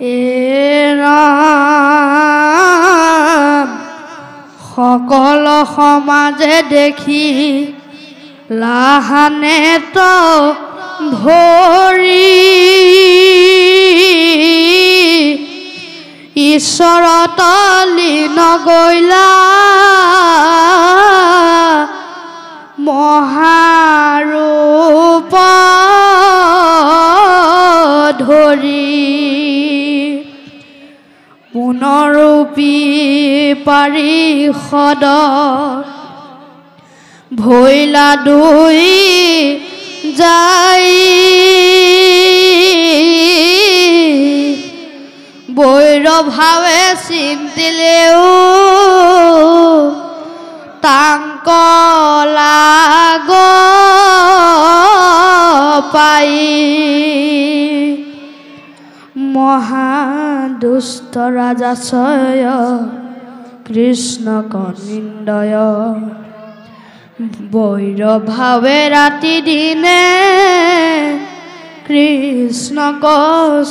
ৰাম সকলো সমাজে দেখি লাহানে তো ভৰি ঈশ্বৰত তলি নগৈলা মহাৰ ৰূপী পাৰিষদ ভৈলা দুই যায় বৈৰভাৱে চিন্তিলেও তাংক লাগ পাই মহা দুস্থ রাজাশয় কৃষ্ণ কনিন্দয় বৈর ভাবে রাতি দিনে কৃষ্ণ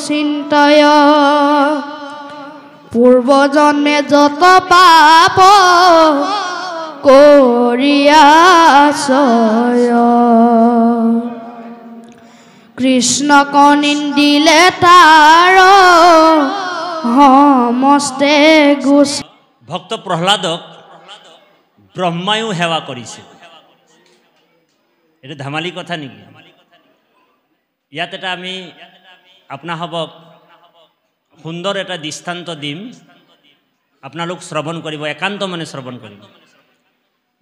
চিন্তয় পূর্বজন্মে যত পাপ করিয়াশয় কৃষ্ণ কনিন্দিলে তার ସମସ୍ତେ ভক্ত ପ୍ରହ୍ଲାଦ ବ୍ରହ୍ମାୟୁ ହେବା କରିଛି এটা ধেমালি কথা নেকি ইয়াত এটা আমি আপোনাসৱক সুন্দৰ এটা দৃষ্টান্ত দিম আপোনালোক শ্ৰৱণ কৰিব একান্ত মানে শ্ৰৱণ কৰিব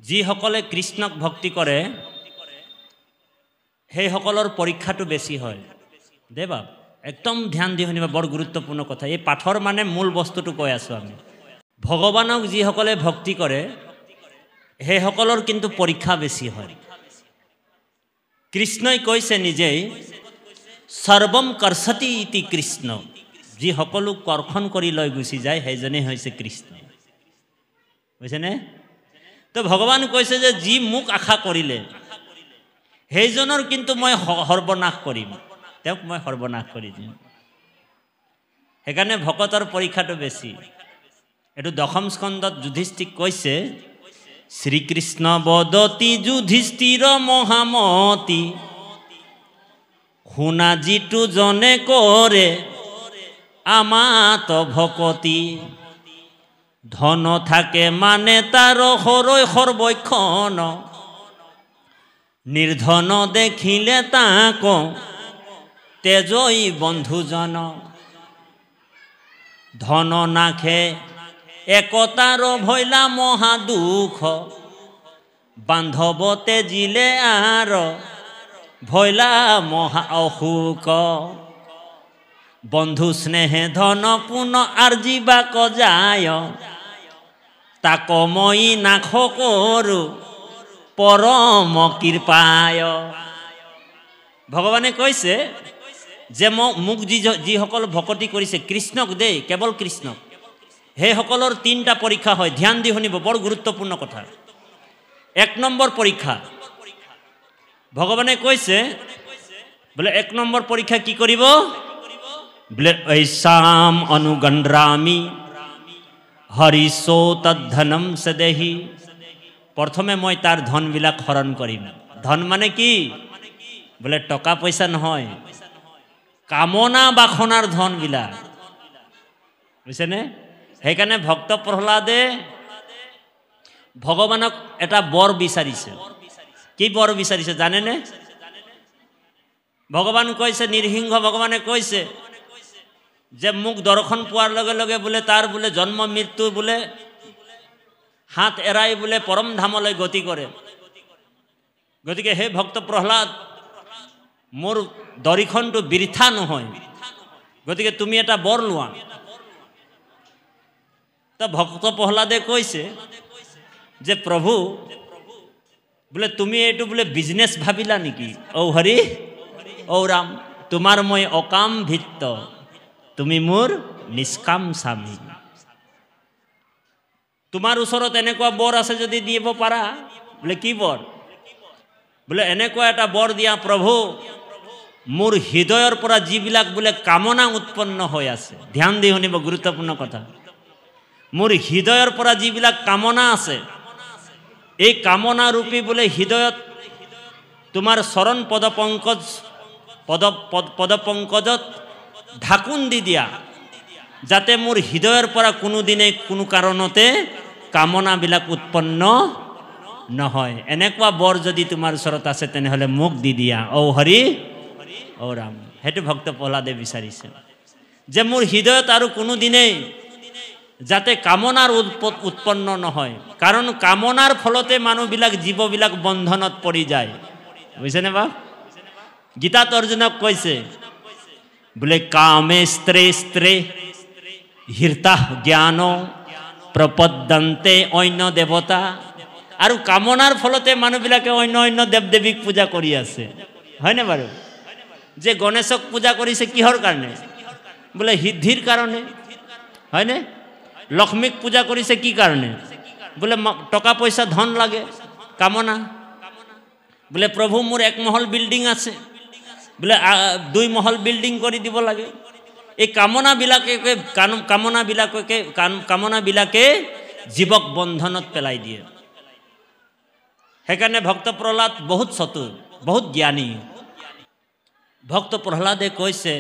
যিসকলে কৃষ্ণক ভক্তি কৰে সেইসকলৰ পৰীক্ষাটো বেছি হয় দে বাপ একদম ধ্যান দি শুনিবা বৰ গুৰুত্বপূৰ্ণ কথা এই পাঠৰ মানে মূল বস্তুটো কৈ আছোঁ আমি ভগৱানক যিসকলে ভক্তি কৰে সেইসকলৰ কিন্তু পৰীক্ষা বেছি হয় কৃষ্ণই কৈছে নিজেই সৰ্বম কৰ্ষতি ইতি কৃষ্ণ যি সকলো কৰ্ষণ কৰি লৈ গুচি যায় সেইজনেই হৈছে কৃষ্ণ বুজিছেনে তো ভগৱান কৈছে যে যি মোক আশা কৰিলে সেইজনৰ কিন্তু মই সৰ্বনাশ কৰিম তেওঁক মই সৰ্বনাশ কৰি দিম সেইকাৰণে ভকতৰ পৰীক্ষাটো বেছি এইটো দশম স্কন্দত যুধিষ্ঠিক কৈছে শ্ৰীকৃষ্ণ বদতি যুধিষ্ঠিৰ মহামতী শুনা যিটো জনে কৰে আমাত ভকতি ধন থাকে মানে তাৰ সৰৈ সৰ্বক্ষণ নিৰ্ধন দেখিলে তাক তেজই বন্ধুজন ধন নাখে একতার ভৈলা মহা দুঃখ বান্ধৱ তেজিলে আৰ ভৈলা মহা অসুখ বন্ধু স্নেহে ধন পুন আৰ্জিবা কজায় তাক মই নাশ কৰোঁ পৰম কৃপায় ভগৱানে কৈছে যে মোক যি যিসকল ভকতি কৰিছে কৃষ্ণক দেই কেৱল কৃষ্ণক সেইসকলৰ তিনিটা পৰীক্ষা হয় ধ্যান দি শুনিব বৰ গুৰুত্বপূৰ্ণ কথা এক নম্বৰ পৰীক্ষা ভগৱানে কৈছে বোলে এক নম্বৰ পৰীক্ষা কি কৰিব বোলে ঐশাম অনুগণ্ড্ৰামী হৰিশো তদ্ধনম সদেহি প্ৰথমে মই তাৰ ধনবিলাক হৰণ কৰিম ধন মানে কি বোলে টকা পইচা নহয় কামনা বাখনার ধন গিলা বুঝছেনে সেইকাৰণে ভক্ত প্ৰহ্লাদে ভগৱানক এটা বৰ বিচাৰিছে কি বৰ বিচাৰিছে জানেনে ভগৱান কৈছে নিৰ্সিংহ ভগৱানে কৈছে যে মোক দৰ্শন পোৱাৰ লগে লগে বোলে তাৰ বোলে জন্ম মৃত্যু বোলে হাত এৰাই বোলে পৰম ধামলৈ গতি কৰে গতিকে সেই ভক্ত প্ৰহ্লাদ মোৰ দৰিখনটো বৃথা নহয় গতিকে তুমি এটা বৰ লোৱা তো ভক্ত প্ৰহ্লাদে কৈছে যে প্ৰভু বোলে তুমি এইটো বোলে বিজনেছ ভাবিলা নেকি ঔ হৰি ঔ ৰাম তোমাৰ মই অকাম ভিত্ত তুমি মোৰ নিষ্কাম স্বামী তোমাৰ ওচৰত এনেকুৱা বৰ আছে যদি দিব পাৰা বোলে কি বৰ বোলে এনেকুৱা এটা বৰ দিয়া প্ৰভু মোর হৃদয়ের পৰা যিবিলাক বোলে কামনা উৎপন্ন হৈ আছে ধ্যান দি শুনিব গুৰুত্বপূৰ্ণ কথা মোৰ হৃদয়ৰ পৰা যিবিলাক কামনা আছে এই কামনা ৰূপী বোলে হৃদয়ত তোমাৰ চৰণ পদপংকজ পদ পদপংকজত ঢাকোন দি দিয়া যাতে মোৰ হৃদয়ৰ পৰা কোনোদিনে কোনো কাৰণতে কামনাবিলাক উৎপন্ন নহয় এনেকুৱা বৰ যদি তোমাৰ ওচৰত আছে তেনেহ'লে মোক দি দিয়া ঔ হৰি ও রাম হেঁটে ভক্ত প্রহ্লাদে বিচারিছে যে মোৰ হৃদয়ত আৰু কোনোদিনেই যাতে কামনাৰ উৎপন্ন নহয় কাৰণ কামনাৰ ফলতে মানুহবিলাক জীৱবিলাক বন্ধনত পৰি যায় বুজিছেনে বা গীতাত অৰ্জুনক কৈছে বোলে কামে স্ত্ৰে স্ত্ৰে হীৰ্তাহ জ্ঞান প্ৰপদ্যন্তে অন্য দেৱতা আৰু কামনাৰ ফলতে মানুহবিলাকে অন্য অন্য দেৱ দেৱীক পূজা কৰি আছে হয়নে বাৰু যে গণেশক পূজা কৰিছে কিহৰ কাৰণে বোলে সিদ্ধিৰ কাৰণে হয়নে লক্ষ্মীক পূজা কৰিছে কি কাৰণে বোলে টকা পইচা ধন লাগে কামনা বোলে প্ৰভু মোৰ একমহল বিল্ডিং আছে বোলে দুই মহল বিল্ডিং কৰি দিব লাগে এই কামনাবিলাকে কামনাবিলাককে কামনাবিলাকে জীৱক বন্ধনত পেলাই দিয়ে সেইকাৰণে ভক্ত প্ৰহ্লাদ বহুত চতুৰ বহুত জ্ঞানী ভক্ত প্ৰহ্লাদে কৈছে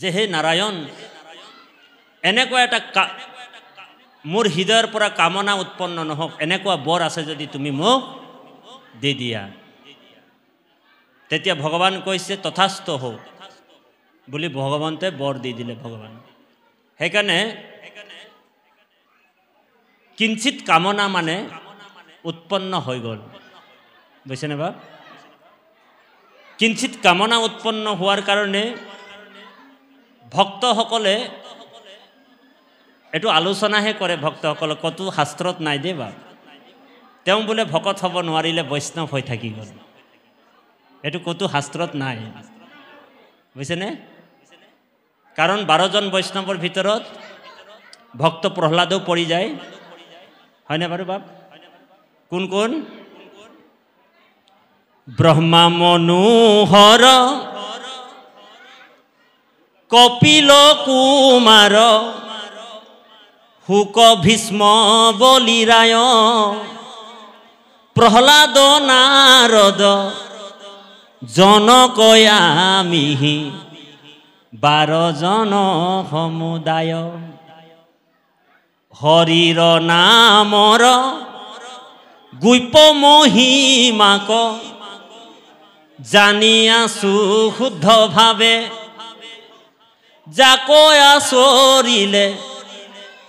যে হে নাৰায়ণ এনেকুৱা এটা মোৰ হৃদয়ৰ পৰা কামনা উৎপন্ন নহওক এনেকুৱা বৰ আছে যদি তুমি মোক দি দিয়া তেতিয়া ভগৱান কৈছে তথাস্থ হওক বুলি ভগৱন্তে বৰ দি দিলে ভগৱান সেইকাৰণে কিঞ্চিত কামনা মানে উৎপন্ন হৈ গ'ল বুজিছেনে বাৰু কিঞ্চিত কামনা উৎপন্ন হোৱাৰ কাৰণে ভক্তসকলে এইটো আলোচনাহে কৰে ভক্তসকলে ক'তো শাস্ত্ৰত নাই দেই বা তেওঁ বোলে ভকত হ'ব নোৱাৰিলে বৈষ্ণৱ হৈ থাকি গ'ল এইটো ক'তো শাস্ত্ৰত নাই বুজিছেনে কাৰণ বাৰজন বৈষ্ণৱৰ ভিতৰত ভক্ত প্ৰহ্লাদেও পৰি যায় হয়নে বাৰু বাপ কোন কোন ব্ৰহ্মা মনোহৰ কপিল কুমাৰ শুক ভীষ্ম বলিৰায় প্ৰহ্লাদ নাৰদ জনকয়ামিহি বাৰজন সমুদায় হৰিৰ নামৰ গুপ মহিমাক জানিয়া শুদ্ধ ভাবে যাকয়া সরিলে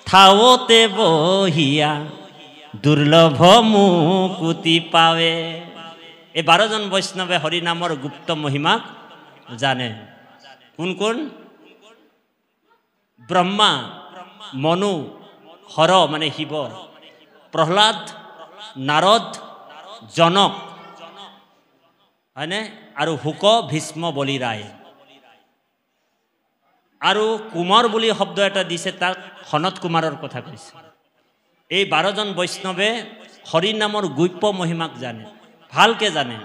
থাওতে বহিয়া দুর্লভ মুকুতি পাবে এই বারোজন বৈষ্ণবে হরিনামৰ গুপ্ত মহিমাক জানে কোন কোন ব্ৰহ্মা মনু হৰ মানে শিৱ প্ৰহ্লাদ নাৰদ জনক হয়নে আৰু শুক ভীষ্ম বলি ৰায় আৰু কুমাৰ বুলি শব্দ এটা দিছে তাক সনত কুমাৰৰ কথা কৈছে এই বাৰজন বৈষ্ণৱে হৰি নামৰ গুপ্য মহিমাক জানে ভালকৈ জানে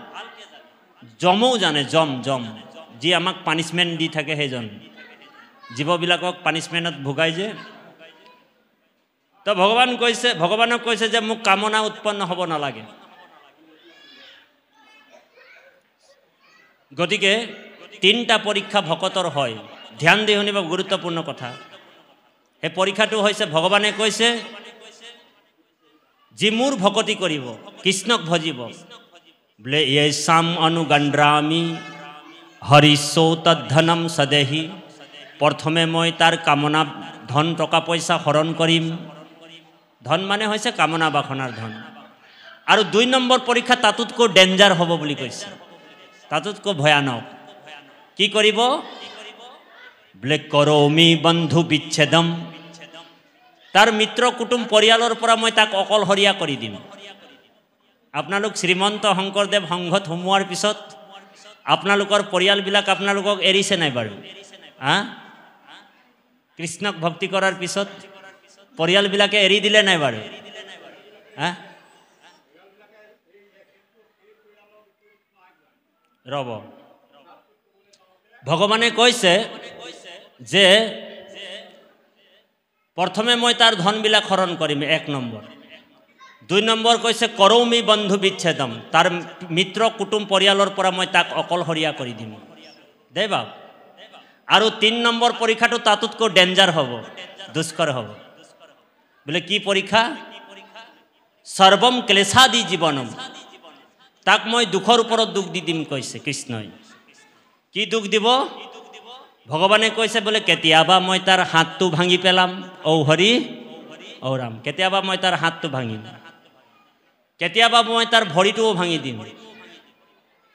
যমো জানে যম যম যি আমাক পানিছমেণ্ট দি থাকে সেইজন জীৱবিলাকক পানিছমেণ্টত ভোগাই যে তো ভগৱান কৈছে ভগৱানক কৈছে যে মোক কামনা উৎপন্ন হ'ব নালাগে গতিকে তিনিটা পৰীক্ষা ভকতৰ হয় ধ্যান দি শুনিব গুৰুত্বপূৰ্ণ কথা সেই পৰীক্ষাটো হৈছে ভগৱানে কৈছে যি মোৰ ভকতি কৰিব কৃষ্ণক ভজিব বোলে এই চাম অনুগণ্ড্ৰামী হৰি চৌতধনম সদেহি প্ৰথমে মই তাৰ কামনা ধন টকা পইচা হৰণ কৰিম ধন মানে হৈছে কামনা বাসনাৰ ধন আৰু দুই নম্বৰ পৰীক্ষা তাতোতকৈ ডেঞ্জাৰ হ'ব বুলি কৈছে তাতোতক ভয়ানক কি করিব বোলে করমি বন্ধু বিচ্ছেদম তাৰ মিত্ৰ কুটুম পৰিয়ালৰ পৰা মই তাক অকলশৰীয়া কৰি দিম আপোনালোক শ্ৰীমন্ত শংকৰদেৱ সংঘত সোমোৱাৰ পিছত আপোনালোকৰ পৰিয়ালবিলাক আপোনালোকক এৰিছে নাই বাৰু হা কৃষ্ণক ভক্তি কৰাৰ পিছত পৰিয়ালবিলাকে এৰি দিলে নাই বাৰু হা রব ভগবানে কৈছে যে প্ৰথমে মই তাৰ ধনবিলাক হৰণ কৰিম এক নম্বৰ দুই নম্বৰ কৈছে কৰৌমি বন্ধু বিচ্ছেদম তাৰ মিত্ৰ কুটুম পৰিয়ালৰ পৰা মই তাক অকলশৰীয়া কৰি দিম দেই বাব আৰু তিনি নম্বৰ পৰীক্ষাটো তাতোতকৈ ডেঞ্জাৰ হ'ব দুষ্কৰ হ'ব বোলে কি পৰীক্ষা সৰ্বম ক্লেশাদি জীৱনম তাক মই দুখৰ ওপৰত দুখ দি দিম কৈছে কৃষ্ণই কি দুখ দিব ভগৱানে কৈছে বোলে কেতিয়াবা মই তাৰ হাতটো ভাঙি পেলাম ঔ হৰি ঔ ৰাম কেতিয়াবা মই তাৰ হাতটো ভাঙিম কেতিয়াবা মই তাৰ ভৰিটোও ভাঙি দিম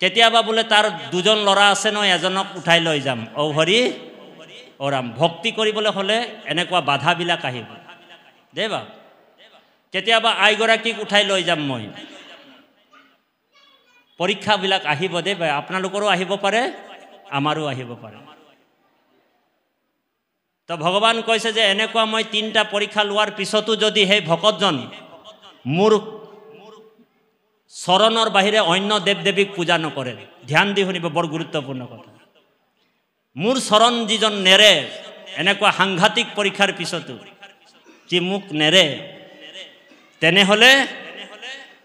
কেতিয়াবা বোলে তাৰ দুজন ল'ৰা আছে নহয় এজনক উঠাই লৈ যাম ঔ হৰি ঔ ৰাম ভক্তি কৰিবলৈ হ'লে এনেকুৱা বাধাবিলাক আহিব দেই বা কেতিয়াবা আইগৰাকীক উঠাই লৈ যাম মই পৰীক্ষাবিলাক আহিব দেই আপোনালোকৰো আহিব পাৰে আমাৰো আহিব পাৰে তো ভগৱান কৈছে যে এনেকুৱা মই তিনিটা পৰীক্ষা লোৱাৰ পিছতো যদি সেই ভকতজন মোৰ চৰণৰ বাহিৰে অন্য দেৱ দেৱীক পূজা নকৰে ধ্যান দি শুনিব বৰ গুৰুত্বপূৰ্ণ কথা মোৰ চৰণ যিজন নেৰে এনেকুৱা সাংঘাতিক পৰীক্ষাৰ পিছতো যি মোক নেৰে তেনেহ'লে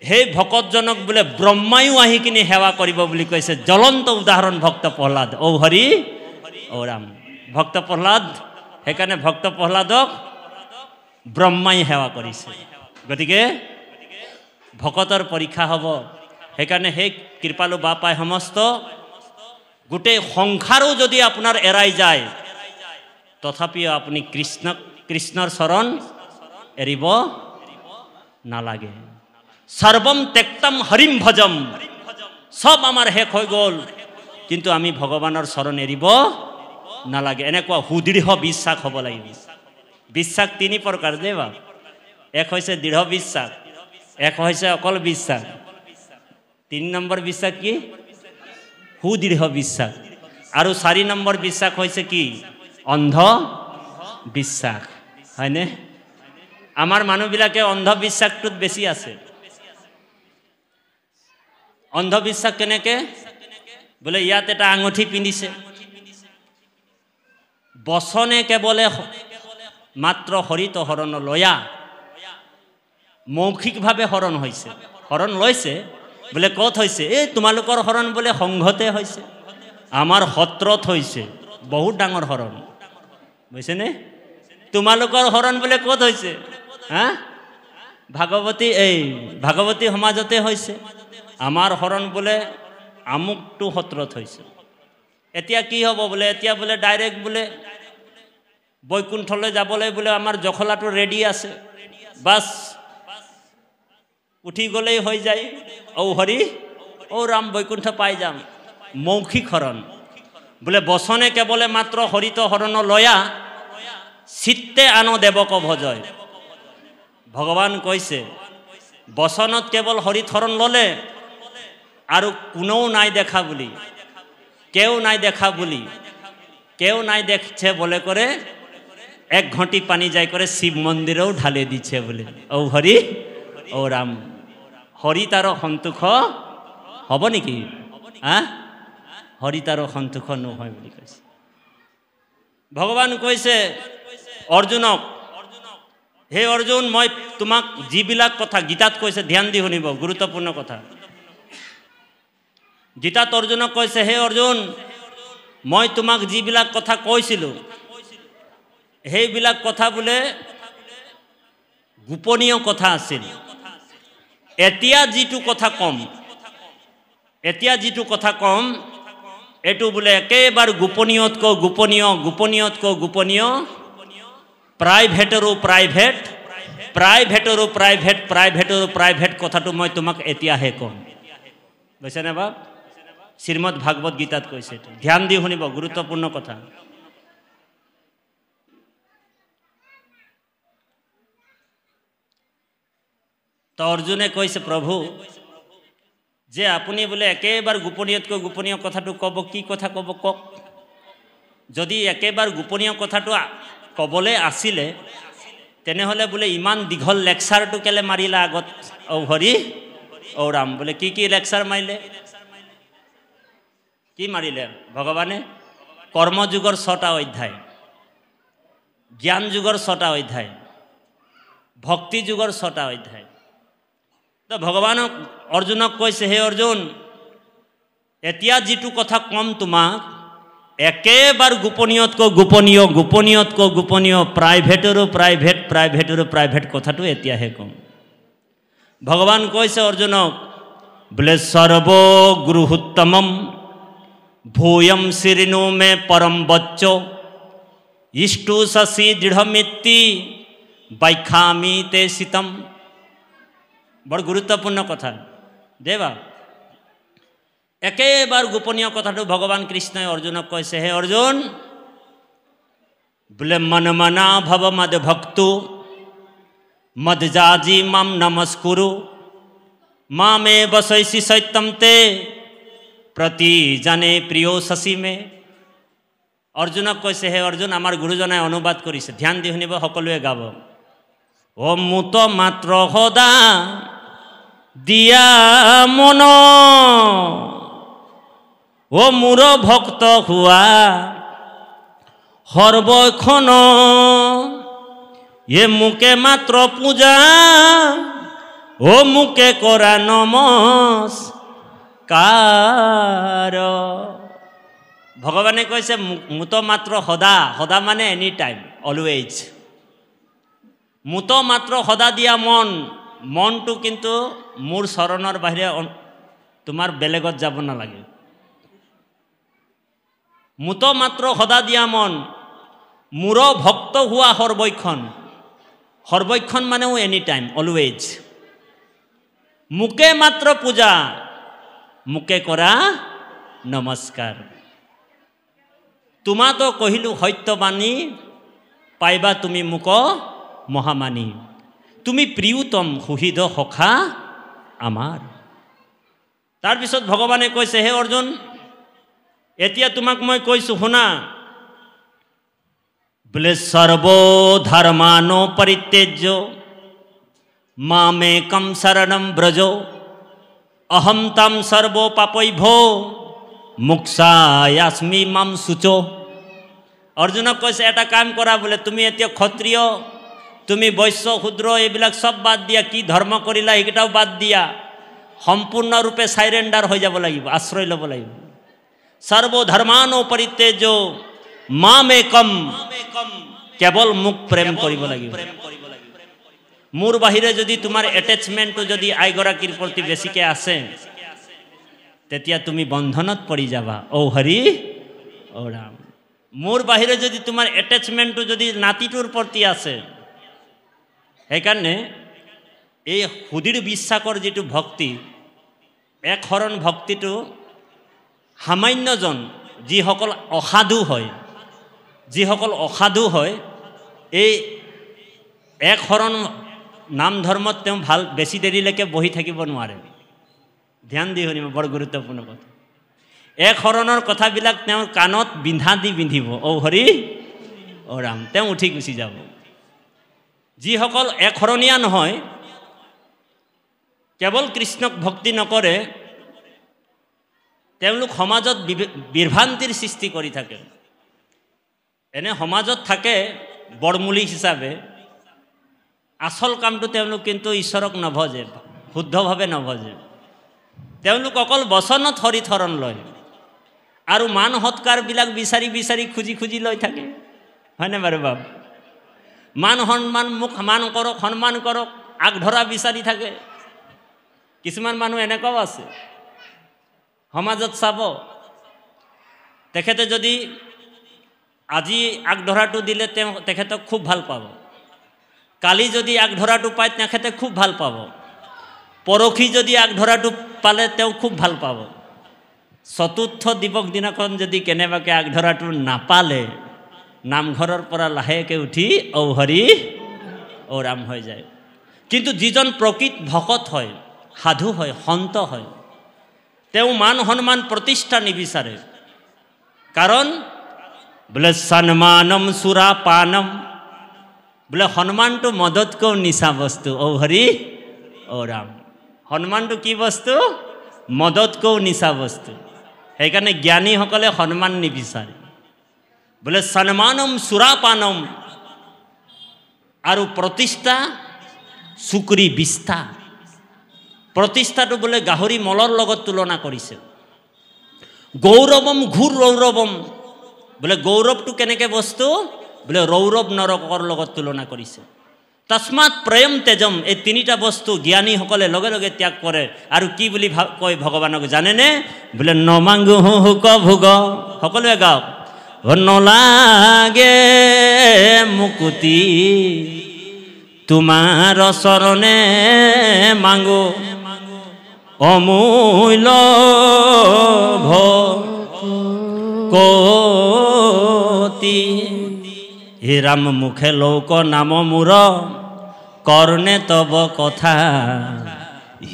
সেই ভকতজনক বোলে ব্ৰহ্মায়ো আহি কিনি সেৱা কৰিব বুলি কৈছে জ্বলন্ত উদাহৰণ ভক্ত প্ৰহ্লাদ ঔ হৰি ঔ ৰাম ভক্ত প্ৰহ্লাদ সেইকাৰণে ভক্ত প্ৰহ্লাদক ব্ৰহ্মাই সেৱা কৰিছে গতিকে ভকতৰ পৰীক্ষা হ'ব সেইকাৰণে সেই কৃপালু বাপাই সমস্ত গোটেই সংসাৰো যদি আপোনাৰ এৰাই যায় তথাপিও আপুনি কৃষ্ণক কৃষ্ণৰ চৰণ এৰিব নালাগে সর্বম ত্যাক্তম হরিম ভজম সব আমার শেষ হৈ গ'ল কিন্তু আমি ভগৱানৰ চৰণ এৰিব নালাগে এনেকুৱা সুদৃঢ় বিশ্বাস হ'ব লাগিব বিশ্বাস তিনি প্ৰকাৰ দেই বা এক হৈছে দৃঢ় বিশ্বাস এক হৈছে অকল বিশ্বাস তিনি নম্বৰ বিশ্বাস কি সুদৃঢ় বিশ্বাস আৰু চাৰি নম্বৰ বিশ্বাস হৈছে কি অন্ধ বিশ্বাস হয়নে আমাৰ মানুহবিলাকে অন্ধবিশ্বাসটোত বেছি আছে অন্ধবিশ্বাস কেনেকৈ বোলে ইয়াত এটা আঙুঠি পিন্ধিছে বচনে কেৱলে মাত্ৰ হৰিত হৰণ লয়া মৌখিকভাৱে হৰণ হৈছে হৰণ লৈছে বোলে ক'ত হৈছে এই তোমালোকৰ হৰণ বোলে সংঘতে হৈছে আমাৰ সত্ৰত হৈছে বহুত ডাঙৰ হৰণ বুজিছেনে তোমালোকৰ হৰণ বোলে ক'ত হৈছে হা ভাগৱতী এই ভাগৱতী সমাজতে হৈছে আমার হরণ বোলে আমুকটু সত্ৰত হৈছে এতিয়া কি হ'ব বোলে এতিয়া বোলে ডাইৰেক্ট বোলে বৈকুণ্ঠলৈ যাবলৈ বোলে আমাৰ জখলাটো ৰেডি আছে বাছ উঠি গ'লেই হৈ যায় ঔ হৰি ঔ ৰাম বৈকুণ্ঠ পাই যাম মৌখিক হৰণ বোলে বচনে কেৱলে মাত্ৰ হৰিত হৰণ লয়া চিত্তে আন দেৱক ভজয় ভগৱান কৈছে বচনত কেৱল হৰিত হৰণ ল'লে আরও কোনো নাই দেখা বলি কেউ নাই দেখা বলি কেউ নাই দেখছে বলে করে এক ঘটি পানি যাই করে শিব মন্দিরেও ঢালে দিচ্ছে বলে ও হরি ও রাম হরি তার সন্তোষ হব নেকি হ্যাঁ হরি তার সন্তুখ নহয় বুলি কৈছে ভগৱান কৈছে অৰ্জুনক হে অৰ্জুন মই তোমাক যিবিলাক কথা গীতাত কৈছে ধ্যান দি শুনিব গুৰুত্বপূৰ্ণ কথা গীতাত অৰ্জুনক কৈছে হে অৰ্জুন মই তোমাক যিবিলাক কথা কৈছিলোঁ সেইবিলাক কথা বোলে গোপনীয় কথা আছিল এতিয়া যিটো কথা ক'ম এতিয়া যিটো কথা ক'ম এইটো বোলে একেবাৰে গোপনীয়তকৈ গোপনীয় গোপনীয়তকৈ গোপনীয় প্ৰাইভেটৰো প্ৰাইভেট প্ৰাইভেটৰো প্ৰাইভেট প্ৰাইভেটৰো প্ৰাইভেট কথাটো মই তোমাক এতিয়াহে ক'ম বুজিছেনে বাৰু শ্ৰীমদ ভাগৱত গীতাত কৈছে এইটো ধ্যান দি শুনিব গুৰুত্বপূৰ্ণ কথা তো অৰ্জুনে কৈছে প্ৰভু যে আপুনি বোলে একেবাৰে গোপনীয়তকৈ গোপনীয় কথাটো ক'ব কি কথা ক'ব কওক যদি একেবাৰে গোপনীয় কথাটো ক'বলৈ আছিলে তেনেহ'লে বোলে ইমান দীঘল লেকচাৰটো কেলে মাৰিলা আগত অ' হৰি অ' ৰাম বোলে কি কি লেকচাৰ মাৰিলে কি মারিলেন ভগবানে কর্মযুগর ছটা অধ্যায় জ্ঞান যুগর ছটা অধ্যায় ভক্তি যুগর ছটা অধ্যায় তো ভগৱানক অৰ্জুনক কৈছে হে অৰ্জুন এতিয়া যিটো কথা ক'ম তোমাক একেবাৰে গোপনীয়তকৈ গোপনীয় গোপনীয়তকৈ গোপনীয় প্ৰাইভেটৰো প্ৰাইভেট প্ৰাইভেটৰো প্ৰাইভেট কথাটো এতিয়াহে ক'ম ভগৱান কৈছে অৰ্জুনক বোলে সৰ্ব গুৰুহোত্তমম भूयम सिरिनु में परम बच्चो इष्टु शशि दृढ़मित्ति बैखामी ते सीतम बड़ गुरुत्वपूर्ण कथा देवा একেবাৰে গোপনীয় কথাটো ভগৱান কৃষ্ণই অৰ্জুনক কৈছে হে অৰ্জুন বোলে মনমনা ভৱ মদ ভক্তো মদ জাজি মাম নমস্কুৰু মামে বসৈছি সত্যম তে প্রতি জানে প্রিয় শশীমে অৰ্জুনক কৈছে হে অৰ্জুন আমাৰ গুৰুজনাই অনুবাদ কৰিছে ধ্যান দি শুনিব সকলোৱে গাব অ মুত মাত্ৰ সদা দিয়া মন অ মোৰ ভক্ত হোৱা সৰ্বক্ষণ এ মোকে মাত্ৰ পূজা অ মোকে কৰা নমস্কাৰ কাৰ ভগৱানে কৈছে মুত মাত্ৰ সদা সদা মানে এনি টাইম অলৱেজ মুত মাত্ৰ সদা দিয়া মন মনটো কিন্তু মোৰ চৰণৰ বাহিৰে তোমাৰ বেলেগত যাব নালাগে মুত মাত্ৰ সদা দিয়া মন মূৰ ভক্ত হোৱা সৰ্বক্ষণ সৰ্বক্ষণ মানেও এনি টাইম অলৱেজ মোকে মাত্ৰ পূজা মোকে কৰা নমস্কাৰ তোমাতো কহিলোঁ সত্যবাণী পাইবা তুমি মোক মহামানী তুমি প্ৰিয়তম সুহৃদ সখা আমাৰ তাৰপিছত ভগৱানে কৈছে হে অৰ্জুন এতিয়া তোমাক মই কৈছোঁ শুনা বোলে সৰ্বধৰ্মানো পৰিত্যজ মামে কম শৰণম ব্ৰজ অহম তাম সৰ্ব পাপৈ ভো মুক্সায়াস্মি মাম সুচো অৰ্জুনক কৈছে এটা কাম কৰা বোলে তুমি এতিয়া ক্ষত্ৰিয় তুমি বৈশ্য ক্ষুদ্ৰ এইবিলাক সব বাদ দিয়া কি ধৰ্ম কৰিলা সেইকেইটাও বাদ দিয়া সম্পূৰ্ণৰূপে চাইৰেণ্ডাৰ হৈ যাব লাগিব আশ্ৰয় ল'ব লাগিব সৰ্বধৰ্মানো পৰিত্যেজ মাম একম কেৱল মোক প্ৰেম কৰিব লাগিব প্ৰেম কৰিব লাগিব মোর বাহিরে যদি তোমার এটেচমেন্টও যদি আইগৰাকীৰ প্ৰতি বেছিকৈ আছে তেতিয়া তুমি বন্ধনত পৰি যাবা ঔ হৰি ঔ ৰাম মোৰ বাহিৰে যদি তোমাৰ এটেচমেণ্টটো যদি নাতিটোৰ প্ৰতি আছে সেইকাৰণে এই সুদৃঢ় বিশ্বাসৰ যিটো ভক্তি এক শৰণ ভক্তিটো সামান্যজন যিসকল অসাধু হয় যিসকল অসাধু হয় এই এক শৰণ নাম ধৰ্মত তেওঁ ভাল বেছি দেৰিলৈকে বহি থাকিব নোৱাৰে ধ্যান দি শুনিব বৰ গুৰুত্বপূৰ্ণ কথা এক শৰণৰ কথাবিলাক তেওঁ কাণত বিন্ধা দি বিন্ধিব অ' হৰি অ' ৰাম তেওঁ উঠি গুচি যাব যিসকল এক শৰণীয়া নহয় কেৱল কৃষ্ণক ভক্তি নকৰে তেওঁলোক সমাজত বিভ্ৰান্তিৰ সৃষ্টি কৰি থাকে এনে সমাজত থাকে বৰমূলি হিচাপে আচল কামটো তেওঁলোক কিন্তু ঈশ্বৰক নভজে শুদ্ধভাৱে নভজে তেওঁলোক অকল বচনত হৰি থৰণ লয় আৰু মান সৎকাৰবিলাক বিচাৰি বিচাৰি খুজি খুজি লৈ থাকে হয়নে বাৰু বাপ মান সন্মান মোক মান কৰক সন্মান কৰক আগধৰা বিচাৰি থাকে কিছুমান মানুহ এনেকুৱাও আছে সমাজত চাব তেখেতে যদি আজি আগধৰাটো দিলে তেওঁ তেখেতক খুব ভাল পাব কালি যদি এক ঢোৰাটো পায় তেওঁ তেখেতে খুব ভাল পাব পৰহি যদি এক ঢোৰাটো পালে তেওঁ খুব ভাল পাব চতুৰ্থ দিৱস দিনাখন যদি কেনেবাকৈ আগধৰাটো নাপালে নামঘৰৰ পৰা লাহেকৈ উঠি ঔ হৰি হৈ যায় কিন্তু যিজন প্ৰকৃত ভকত হয় সাধু হয় সন্ত হয় তেওঁ মান সন্মান প্ৰতিষ্ঠা নিবিচাৰে কাৰণ বোলে সন্মানম চুৰা পানম ବୋଲେ ହନୁମାନଠୁ ମଦତ କଉ ନିଶା ବସ୍ତୁ ଓ ହରି ଓ ରାମ হনুমানটো কি বস্তু মদতকৈও নিচা বস্তু সেইকাৰণে জ্ঞানীসকলে সন্মান নিবিচাৰে বোলে সন্মানম চুৰাপানম আৰু প্ৰতিষ্ঠা চুকুৰি বিষ্ঠা প্ৰতিষ্ঠাটো বোলে গাহৰি মলৰ লগত তুলনা কৰিছে গৌৰৱম ঘূৰ ৰৌৰৱম বোলে গৌৰৱটো কেনেকৈ বস্তু বলে রৌরব নরকর লগত তুলনা কৰিছে তসমাত প্ৰেম তেজম এই তিনিটা বস্তু জ্ঞানীসকলে লগে লগে ত্যাগ কৰে আৰু কি বুলি কয় ভগৱানক জানেনে বোলে নমাংগ হুক ভোগ সকলোৱে গাওক নলাগে মুকুতি তোমাৰ চৰণে মাংগো অমূল্য ভ ইৰাম মুখে লৌক নাম মূৰ কৰ্ণে তব কথা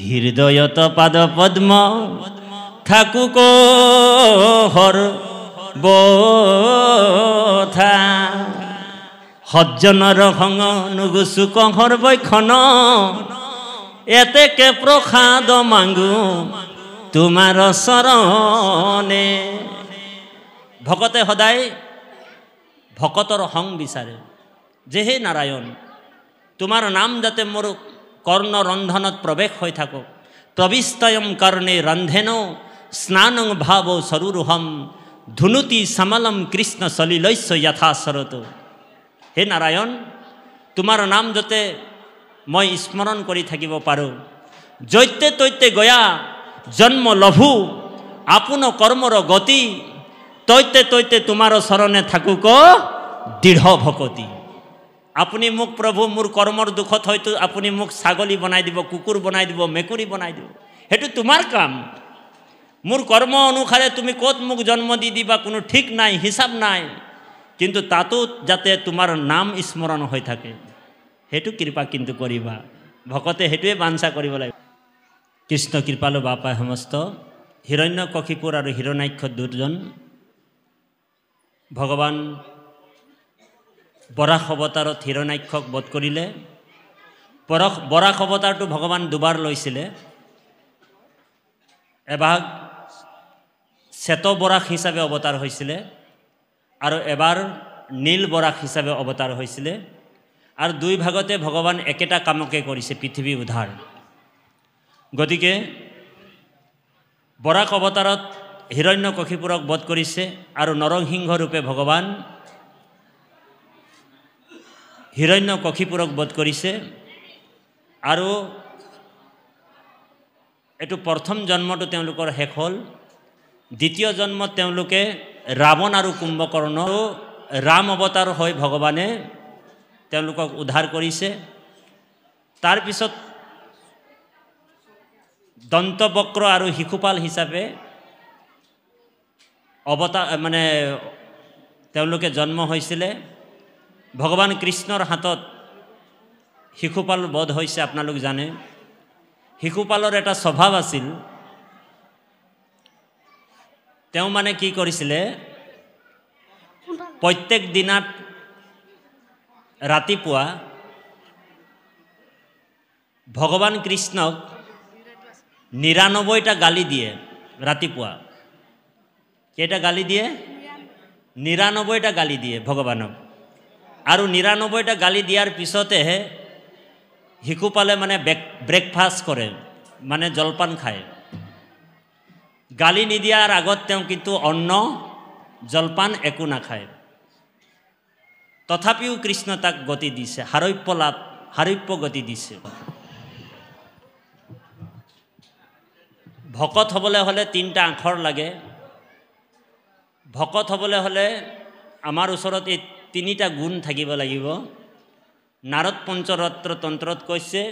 হৃদয়ত পাদ পদ্ম থাকু সজ্জনৰ সং নুগুচু কহৰ বৈখন এতেকে প্ৰসাদ মাংগু তোমাৰ চৰণে ভকতে সদায় ভকতৰ সং বিচাৰে যে হে নাৰায়ণ তোমাৰ নাম যাতে মোৰ কৰ্ণ ৰন্ধনত প্ৰৱেশ হৈ থাকক প্ৰৱিষ্টয়ম কৰ্ণে ৰন্ধেন স্নান ভাৱ স্বৰুৰোহম ধুনুতি সমলম কৃষ্ণ চলিলৈশ্য যথাশৰত হে নাৰায়ণ তোমাৰ নাম যাতে মই স্মৰণ কৰি থাকিব পাৰোঁ যত্যে তত্যে গয়া জন্ম লভু আপোন কৰ্মৰ গতি তৈতে তৈতে তোমার স্মরণে থাকুক দৃঢ় ভকতি আপুনি মোক প্ৰভু মোৰ কৰ্মৰ দুখত হয়তো আপুনি মোক ছাগলী বনাই দিব কুকুৰ বনাই দিব মেকুৰী বনাই দিব সেইটো তোমাৰ কাম মোৰ কৰ্ম অনুসাৰে তুমি ক'ত মোক জন্ম দি দিবা কোনো ঠিক নাই হিচাপ নাই কিন্তু তাতো যাতে তোমাৰ নাম স্মৰণ হৈ থাকে সেইটো কৃপা কিন্তু কৰিবা ভকতে সেইটোৱে বাঞ্ছা কৰিব লাগিব কৃষ্ণ কৃপালো বাপাই সমস্ত হিৰণ্য কশিপুৰ আৰু হিরণাক্ষ দুৰ্জন ভগৱান বৰাশ অৱতাৰত হিৰণাক্ষক বধ কৰিলে পৰশ বৰাশ অৱতাৰটো ভগৱান দুবাৰ লৈছিলে এভাগ শ্বেত বৰাশ হিচাপে অৱতাৰ হৈছিলে আৰু এবাৰ নীল বৰাশ হিচাপে অৱতাৰ হৈছিলে আৰু দুই ভাগতে ভগৱান একেটা কামকে কৰিছে পৃথিৱী উদ্ধাৰ গতিকে বৰাক অৱতাৰত হিৰণ্য কশীপুৰক বধ কৰিছে আৰু নৰসিংহ ৰূপে ভগৱান হিৰণ্য কশীপুৰক বধ কৰিছে আৰু এইটো প্ৰথম জন্মটো তেওঁলোকৰ শেষ হ'ল দ্বিতীয় জন্মত তেওঁলোকে ৰাৱণ আৰু কুম্ভকৰ্ণৰো ৰাম অৱতাৰ হৈ ভগৱানে তেওঁলোকক উদ্ধাৰ কৰিছে তাৰপিছত দন্তবক্ৰ আৰু শিশুপাল হিচাপে অৱতা মানে তেওঁলোকে জন্ম হৈছিলে ভগৱান কৃষ্ণৰ হাতত শিশুপাল বধ হৈছে আপোনালোক জানে শিশুপালৰ এটা স্বভাৱ আছিল তেওঁ মানে কি কৰিছিলে প্ৰত্যেক দিনাত ৰাতিপুৱা ভগৱান কৃষ্ণক নিৰান্নব্বৈটা গালি দিয়ে ৰাতিপুৱা কেটা গালি দিয়ে নিরানব্বইটা গালি দিয়ে ভগৱানক আৰু নিৰানব্বৈটা গালি দিয়াৰ পিছতেহে শিশুপালে মানে ব্ৰেক ব্ৰেকফাষ্ট কৰে মানে জলপান খায় গালি নিদিয়াৰ আগত তেওঁ কিন্তু অন্ন জলপান একো নাখায় তথাপিও কৃষ্ণ তাক গতি দিছে সাৰপ্য লাভ সাৰপ্য গতি দিছে ভকত হ'বলৈ হ'লে তিনিটা আখৰ লাগে ভকত হ'বলৈ হ'লে আমাৰ ওচৰত এই তিনিটা গুণ থাকিব লাগিব নাৰদ পঞ্চৰত্ৰ তন্ত্ৰত কৈছে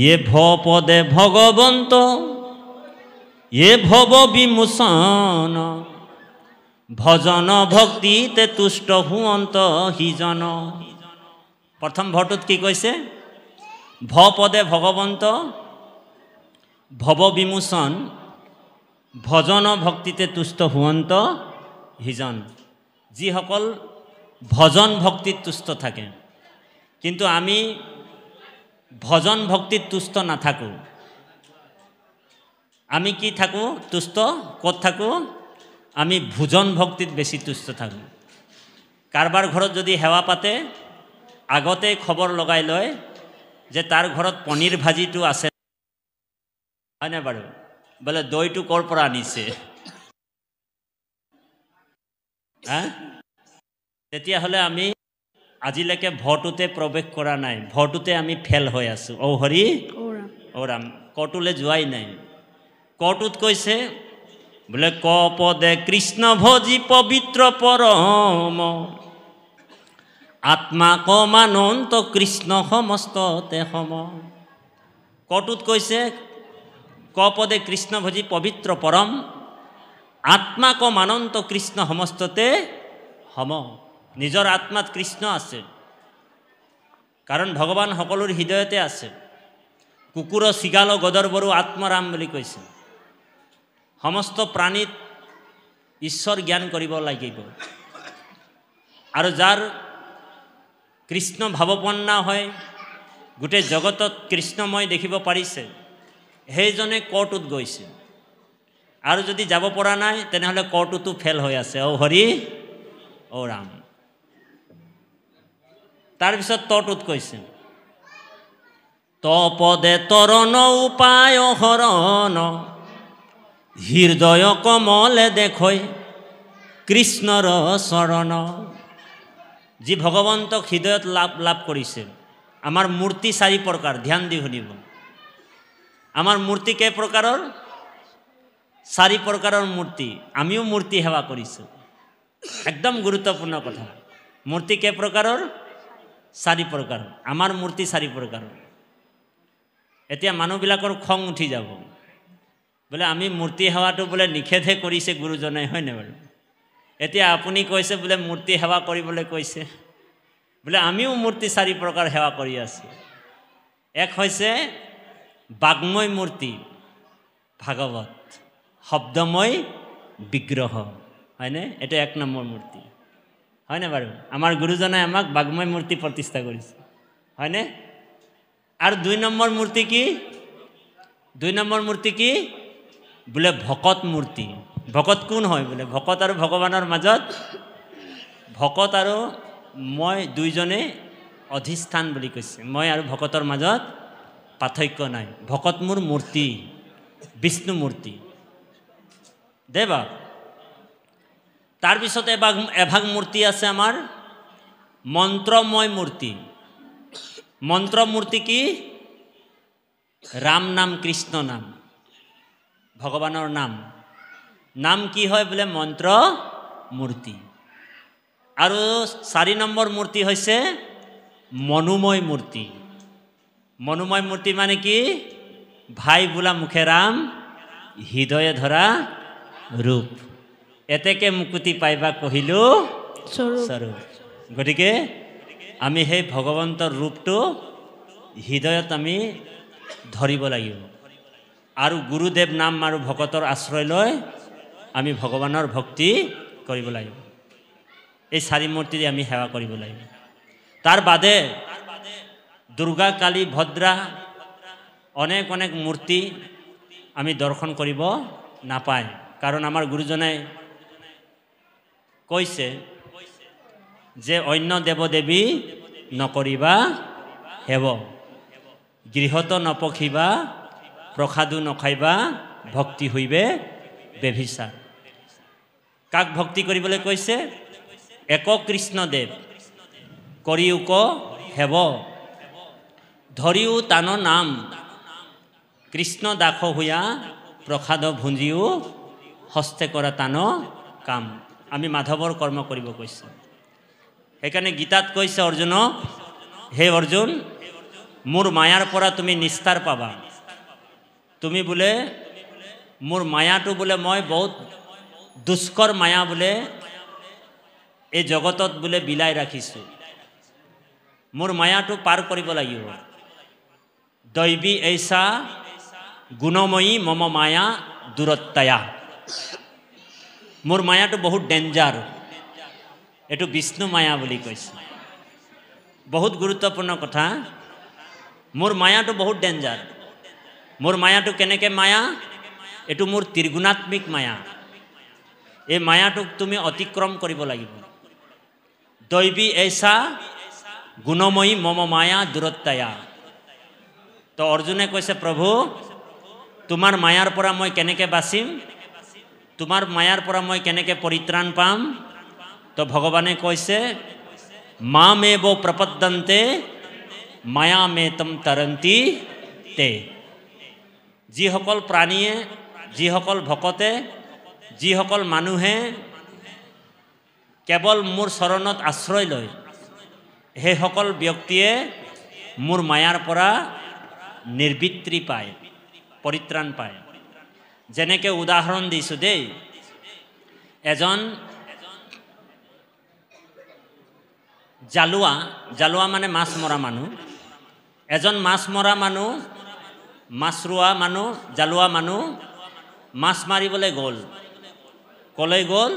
ইয়ে ভপদে পদে ভগৱন্ত ইয়ে ভৱ বিমোচন ভজন ভক্তিতে তুষ্ট হুৱন্ত সিজন প্ৰথম ভটোত কি কৈছে ভ পদে ভগৱন্ত ভৱ বিমোচন ভজন ভক্তিতে তুষ্ট হুৱন্ত হিজন যিসকল ভজন ভক্তিত তুষ্ট থাকে কিন্তু আমি ভজন ভক্তিত তুষ্ট নাথাকোঁ আমি কি থাকোঁ তুষ্ট ক'ত থাকোঁ আমি ভোজন ভক্তিত বেছি তুষ্ট থাকোঁ কাৰোবাৰ ঘৰত যদি সেৱা পাতে আগতেই খবৰ লগাই লয় যে তাৰ ঘৰত পনীৰ ভাজিটো আছে হয়নে বাৰু বোলে দৈটো ক'ৰ পৰা আনিছে তেতিয়াহ'লে আমি আজিলৈকে ভটোতে প্ৰৱেশ কৰা নাই ভটোতে আমি ফেল হৈ আছোঁ অ' হৰি অ' ৰাম কটোলৈ যোৱাই নাই কটোত কৈছে বোলে ক পদে কৃষ্ণ ভজি পবিত্ৰ পৰম আত্মা ক কমানন্ত কৃষ্ণ সমস্ততে সম কটোত কৈছে ক পদে কৃষ্ণ ভজি পবিত্ৰ পৰম আত্মা ক মানন্ত কৃষ্ণ সমস্ততে সম নিজৰ আত্মাত কৃষ্ণ আছে কাৰণ ভগৱান সকলোৰ হৃদয়তে আছে কুকুৰ চিগাল গদৰ্বৰো আত্মৰাম বুলি কৈছে সমস্ত প্ৰাণীত ঈশ্বৰ জ্ঞান কৰিব লাগিব আৰু যাৰ কৃষ্ণ ভাৱপন্না হয় গোটেই জগতত কৃষ্ণময় দেখিব পাৰিছে সেইজনে ক'ৰ্টত গৈছে আৰু যদি যাব পৰা নাই তেনেহ'লে কটোতো ফেল হৈ আছে অ' হৰি অ' ৰাম তাৰপিছত তটোত কৈছে তপদে তৰণ উপায় হৰণ হৃদয় কমলে দেখৈ কৃষ্ণৰ চৰণ যি ভগৱন্তক হৃদয়ত লাভ লাভ কৰিছে আমাৰ মূৰ্তি চাৰি প্ৰকাৰ ধ্যান দি শুনিব আমাৰ মূৰ্তি কেই প্ৰকাৰৰ চাৰি প্ৰকাৰৰ মূৰ্তি আমিও মূৰ্তি সেৱা কৰিছোঁ একদম গুৰুত্বপূৰ্ণ কথা মূৰ্তি কেই প্ৰকাৰৰ চাৰি প্ৰকাৰৰ আমাৰ মূৰ্তি চাৰি প্ৰকাৰৰ এতিয়া মানুহবিলাকৰ খং উঠি যাব বোলে আমি মূৰ্তি সেৱাটো বোলে নিষেধহে কৰিছে গুৰুজনে হয়নে বাৰু এতিয়া আপুনি কৈছে বোলে মূৰ্তি সেৱা কৰিবলৈ কৈছে বোলে আমিও মূৰ্তি চাৰি প্ৰকাৰ সেৱা কৰি আছোঁ এক হৈছে বাগ্ময় মূৰ্তি ভাগৱত শব্দময় বিগ্ৰহ হয়নে এইটো এক নম্বৰ মূৰ্তি হয়নে বাৰু আমাৰ গুৰুজনাই আমাক বাগ্ময় মূৰ্তি প্ৰতিষ্ঠা কৰিছে হয়নে আৰু দুই নম্বৰ মূৰ্তি কি দুই নম্বৰ মূৰ্তি কি বোলে ভকত মূৰ্তি ভকত কোন হয় বোলে ভকত আৰু ভগৱানৰ মাজত ভকত আৰু মই দুইজনে অধিষ্ঠান বুলি কৈছে মই আৰু ভকতৰ মাজত পাৰ্থক্য নাই ভকত মোৰ মূৰ্তি বিষ্ণু মূৰ্তি দেবা তাৰপিছত এভাগ এভাগ মূৰ্তি আছে আমাৰ মন্ত্ৰময় মূৰ্তি মন্ত্ৰ কি ৰাম নাম কৃষ্ণ নাম ভগৱানৰ নাম নাম কি হয় বোলে মন্ত্ৰ মূৰ্তি আৰু চাৰি নম্বৰ মূৰ্তি হৈছে মনোময় মূৰ্তি মনোময় মূৰ্তি মানে কি ভাই বোলা মুখে রাম হৃদয়ে ধৰা ৰূপ এতেকে মুকুতি পাইবা কহিলোঁ স্বৰূপ গতিকে আমি সেই ভগৱন্তৰ ৰূপটো হৃদয়ত আমি ধৰিব লাগিব আৰু গুৰুদেৱ নাম আৰু ভকতৰ আশ্ৰয় লৈ আমি ভগৱানৰ ভক্তি কৰিব লাগিব এই চাৰি মূৰ্তিৰে আমি সেৱা কৰিব লাগিব তাৰ বাদে দুৰ্গা কালী ভদ্ৰা অনেক অনেক মূৰ্তি আমি দৰ্শন কৰিব নাপায় কাৰণ আমাৰ গুৰুজনাই কৈছে যে অন্য দেৱ দেৱী নকৰিবা হেব গৃহত নপখিবা প্ৰসাদো নখাইবা ভক্তি হৈবে বেভিচা কাক ভক্তি কৰিবলৈ কৈছে এক কৃষ্ণদেৱ কৰিও ক হেব ধৰিও টান নাম কৃষ্ণ দাস হোৱা প্ৰসাদ ভুঞ্জিও হস্তে কৰা টান কাম আমি মাধৱৰ কৰ্ম কৰিব কৈছোঁ সেইকাৰণে গীতাত কৈছে অৰ্জুন হে অৰ্জুন মোৰ মায়াৰ পৰা তুমি নিস্তাৰ পাবা তুমি বোলে মোৰ মায়াটো বোলে মই বহুত দুষ্কৰ মায়া বোলে এই জগতত বোলে বিলাই ৰাখিছোঁ মোৰ মায়াটো পাৰ কৰিব লাগিব দৈৱী এইচা গুণময়ী মম মায়া দূৰত্বায়া মোৰ মায়াটো বহুত ডেঞ্জাৰ এইটো বিষ্ণু মায়া বুলি কৈছে বহুত গুৰুত্বপূৰ্ণ কথা মোৰ মায়াটো বহুত ডেঞ্জাৰ মোৰ মায়াটো কেনেকৈ মায়া এইটো মোৰ ত্ৰিগুণাত্মিক মায়া এই মায়াটোক তুমি অতিক্ৰম কৰিব লাগিব দৈৱী এইচা গুণময়ী মম মায়া দূৰত্বায়া তো অৰ্জুনে কৈছে প্ৰভু তোমাৰ মায়াৰ পৰা মই কেনেকৈ বাচিম তোমাৰ মায়াৰ পৰা মই কেনেকৈ পৰিত্ৰাণ পাম তো ভগৱানে কৈছে মামে ব প্ৰপদন্তে মে তম তৰন্তি তে যিসকল প্ৰাণীয়ে যিসকল ভকতে যিসকল মানুহে কেৱল মোৰ চৰণত আশ্ৰয় লয় সেইসকল ব্যক্তিয়ে মোৰ মায়াৰ পৰা নিৰ্বৃত্তি পায় পৰিত্ৰাণ পায় যেনেকৈ উদাহৰণ দিছোঁ দেই এজন জালুৱা জালুৱা মানে মাছ মৰা মানুহ এজন মাছ মৰা মানুহ মাছ ৰোৱা মানুহ জালুৱা মানুহ মাছ মাৰিবলৈ গ'ল ক'লৈ গ'ল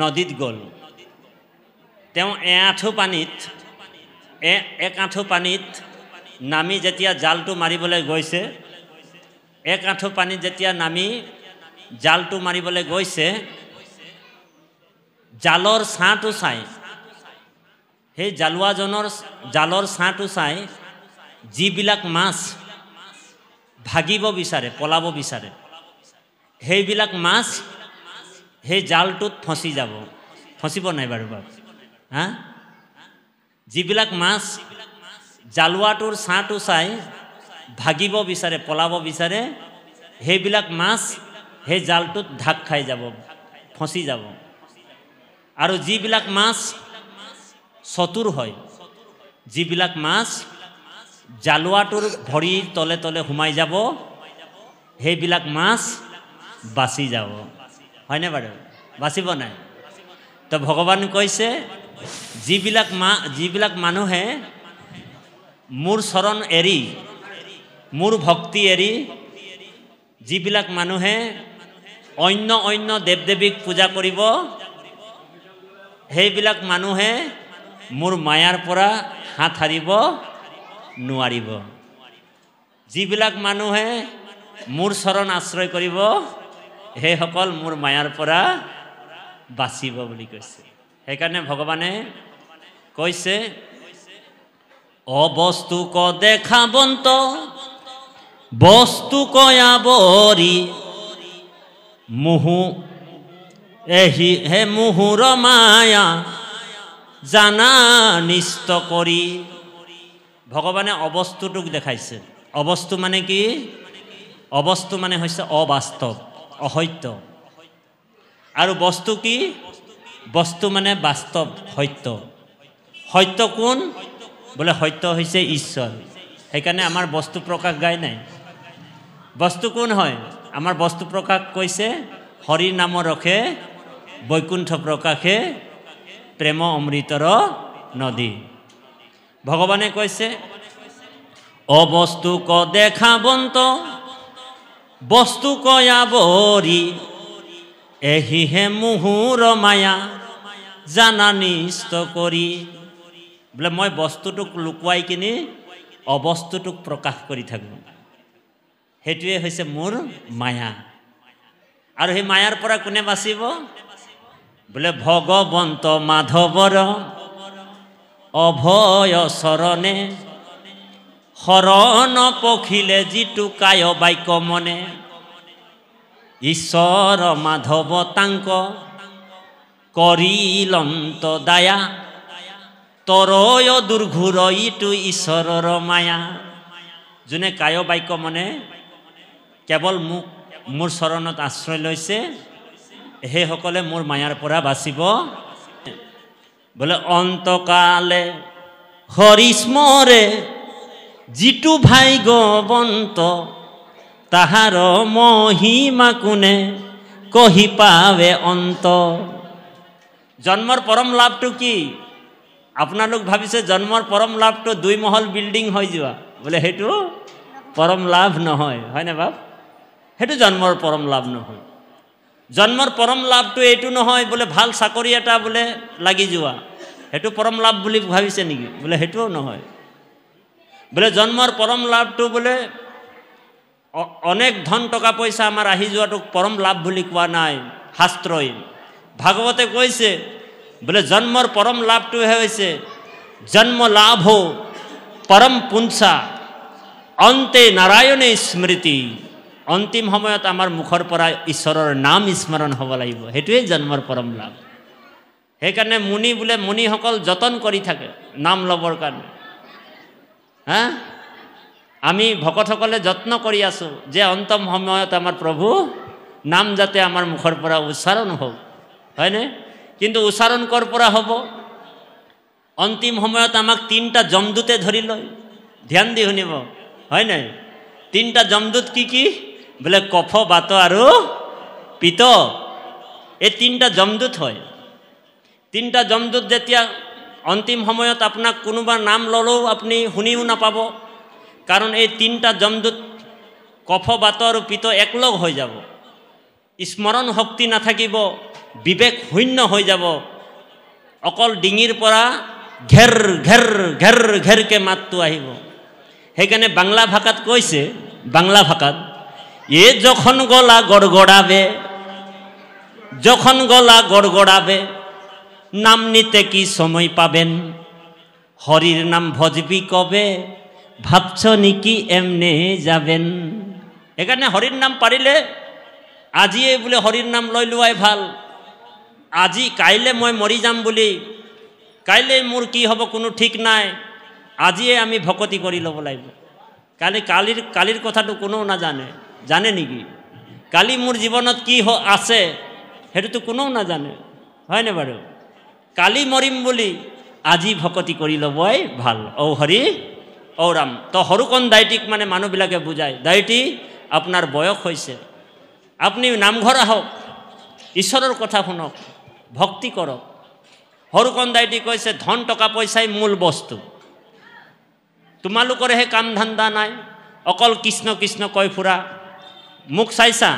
নদীত গ'ল তেওঁ এ আঁঠু পানীত এক আঁঠু পানীত নামি যেতিয়া জালটো মাৰিবলৈ গৈছে এক আঁঠু পানী যেতিয়া নামি জালটো মাৰিবলৈ গৈছে জালৰ ছাঁটো চাই সেই জালুৱাজনৰ জালৰ ছাঁটো চাই যিবিলাক মাছ ভাগিব বিচাৰে পলাব বিচাৰে সেইবিলাক মাছ সেই জালটোত ফচি যাব ফচিব নাই বাৰু বাৰু হা যিবিলাক মাছ জালুৱাটোৰ ছাঁটো চাই ভাগিব বিচাৰে পলাব বিচাৰে সেইবিলাক মাছ সেই জালটোত ঢাক খাই যাব ফচি যাব আৰু যিবিলাক মাছ চতুৰ হয় যিবিলাক মাছ জালুৱাটোৰ ভৰিৰ তলে তলে সোমাই যাব সেইবিলাক মাছ বাচি যাব হয়নে বাৰু বাচিব নাই তো ভগৱান কৈছে যিবিলাক মা যিবিলাক মানুহে মোৰ চৰণ এৰি মোৰ ভক্তি এৰি যিবিলাক মানুহে অন্য অন্য দেৱ দেৱীক পূজা কৰিব সেইবিলাক মানুহে মোৰ মায়াৰ পৰা হাত সাৰিব নোৱাৰিব যিবিলাক মানুহে মোৰ চৰণ আশ্ৰয় কৰিব সেইসকল মোৰ মায়াৰ পৰা বাচিব বুলি কৈছে সেইকাৰণে ভগৱানে কৈছে অবস্তুক দেখাবন্ত বস্তু কয়াবরি মুহু এহি হে মুহুর মায়া জানা নিস্ত করি ভগবানে অবস্তুটুক দেখাইছে অবস্তু মানে কি অবস্তু মানে হৈছে অবাস্তৱ অসত্য আৰু বস্তু কি বস্তু মানে বাস্তৱ সত্য সত্য কোন বোলে সত্য হৈছে ঈশ্বৰ সেইকাৰণে আমাৰ বস্তু প্ৰকাশ গাই নাই বস্তু কোন হয় আমাৰ বস্তু প্ৰকাশ কৈছে হৰি নাম ৰখে বৈকুণ্ঠ প্ৰকাশে প্ৰেম অমৃতৰ নদী ভগৱানে কৈছে অবস্তুক দেখাবন্ত বস্তু আৱৰি এহিহে মোহোৰ মায়া জানা নিষ্ট কৰি বোলে মই বস্তুটোক লুকুৱাই কিনি অবস্তুটোক প্ৰকাশ কৰি থাকোঁ সেইটোৱে হৈছে মোৰ মায়া আৰু সেই মায়াৰ পৰা কোনে বাচিব বোলে ভগৱন্ত মাধৱৰ অভয় চৰণে শৰণ পখিলে যিটো কায় বাক্য মনে ঈশ্বৰ মাধৱ তাংক কৰিলন্ত দায়া তৰয় দুৰ্ঘুৰ ইটো ঈশ্বৰৰ মায়া যোনে কায় বাক্য মনে কেৱল মোক মোৰ চৰণত আশ্ৰয় লৈছে সেইসকলে মোৰ মায়াৰ পৰা বাচিব বোলে অন্তকালে হৰিস্মৰে যিটো ভাই গৱন্ত তাহাৰ মহিমা কোনে কহি পাৱে অন্ত জন্মৰ পৰম লাভটো কি আপোনালোক ভাবিছে জন্মৰ পৰম লাভটো দুই মহল বিল্ডিং হৈ যোৱা বোলে সেইটো পৰম লাভ নহয় হয়নে বাপ সেইটো জন্মৰ পৰম লাভ নহয় জন্মৰ পৰম লাভটো এইটো নহয় বোলে ভাল চাকৰি এটা বোলে লাগি যোৱা সেইটো পৰম লাভ বুলি ভাবিছে নেকি বোলে সেইটোও নহয় বোলে জন্মৰ পৰম লাভটো বোলে অনেক ধন টকা পইচা আমাৰ আহি যোৱাটোক পৰম লাভ বুলি কোৱা নাই শাস্ত্ৰই ভাগৱতে কৈছে বোলে জন্মৰ পৰম লাভটোহে হৈছে জন্ম লাভ হ পৰম পুঞ্চা অন্তে নাৰায়ণে স্মৃতি অন্তিম সময়ত আমাৰ মুখৰ পৰা ঈশ্বৰৰ নাম স্মৰণ হ'ব লাগিব সেইটোৱেই জন্মৰ পৰম লাভ সেইকাৰণে মুনি বোলে মুনিসকল যতন কৰি থাকে নাম ল'বৰ কাৰণে হা আমি ভকতসকলে যত্ন কৰি আছোঁ যে অন্তম সময়ত আমাৰ প্ৰভু নাম যাতে আমাৰ মুখৰ পৰা উচ্চাৰণ হওক হয়নে কিন্তু উচ্চাৰণ কৰ পৰা হ'ব অন্তিম সময়ত আমাক তিনিটা জমদূতে ধৰি লয় ধ্যান দি শুনিব হয় নাই তিনিটা জমদূত কি কি বোলে কফ বাত আর পিত এ তিনটা জমদূত হয় তিনটা জমদূত যেতিয়া অন্তিম সময়ত আপোনাক কোনোবা নাম ল'লেও আপুনি শুনিও নাপাব কাৰণ এই তিনিটা জমদূত কফ বাত আৰু পিত একলগ হৈ যাব স্মৰণ শক্তি নাথাকিব বিবেক শূন্য হৈ যাব অকল ডিঙিৰ পৰা ঘেৰ ঘেৰ ঘেৰ ঘেৰকৈ মাতটো আহিব সেইকাৰণে বাংলা ভাষাত কৈছে বাংলা ভাষাত এ যখন গলা গড়গড়াবে যখন গলা গড়গড়াবে নাম নিতে কি সময় পাবেন হরির নাম ভজবি কবে ভাবছ নাকি এমনে যাবেন এখানে হরির নাম পারিলে আজি এই বোলে হরিৰ নাম লৈ লোৱাই ভাল আজি কাইলৈ মই মৰি যাম বুলি কাইলৈ মোৰ কি হ'ব কোনো ঠিক নাই আজিয়ে আমি ভকতি কৰি ল'ব লাগিব কালি কালিৰ কালিৰ কথাটো কোনেও নাজানে জানে নেকি কালি মোৰ জীৱনত কি আছে সেইটোতো কোনেও নাজানে হয়নে বাৰু কালি মৰিম বুলি আজি ভকতি কৰি ল'বই ভাল ঔ হৰি ঔ ৰাম তো সৰুকণ দায়িত্বিক মানে মানুহবিলাকে বুজায় দাইটি আপোনাৰ বয়স হৈছে আপুনি নামঘৰ আহক ঈশ্বৰৰ কথা শুনক ভক্তি কৰক সৰুকণ দায়িত্ব কৈছে ধন টকা পইচাই মূল বস্তু তোমালোকৰহে কাম ধান্দা নাই অকল কৃষ্ণ কৃষ্ণ কৈ ফুৰা মোক চাইছা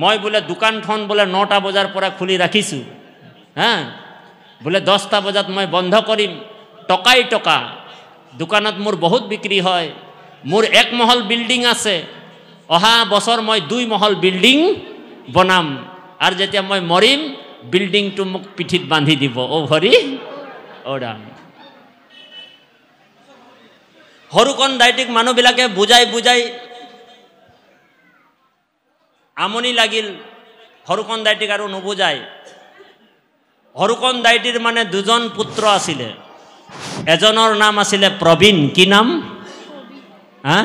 মই বোলে দোকানখন বোলে নটা বজাৰ পৰা খুলি ৰাখিছোঁ হা বোলে দহটা বজাত মই বন্ধ কৰিম টকাই টকা দোকানত মোৰ বহুত বিক্ৰী হয় মোৰ এক মহল বিল্ডিং আছে অহা বছৰ মই দুই মহল বিল্ডিং বনাম আৰু যেতিয়া মই মৰিম বিল্ডিংটো মোক পিঠিত বান্ধি দিব অ' ভৰি অ সৰু কণ ডাইটিক মানুহবিলাকে বুজাই বুজাই আমনি লাগিল হৰুকণ দাইটিক আৰু নুবুজাই হৰুকণ দাইটিৰ মানে দুজন পুত্ৰ আছিলে এজনৰ নাম আছিলে প্ৰবীণ কি নাম হা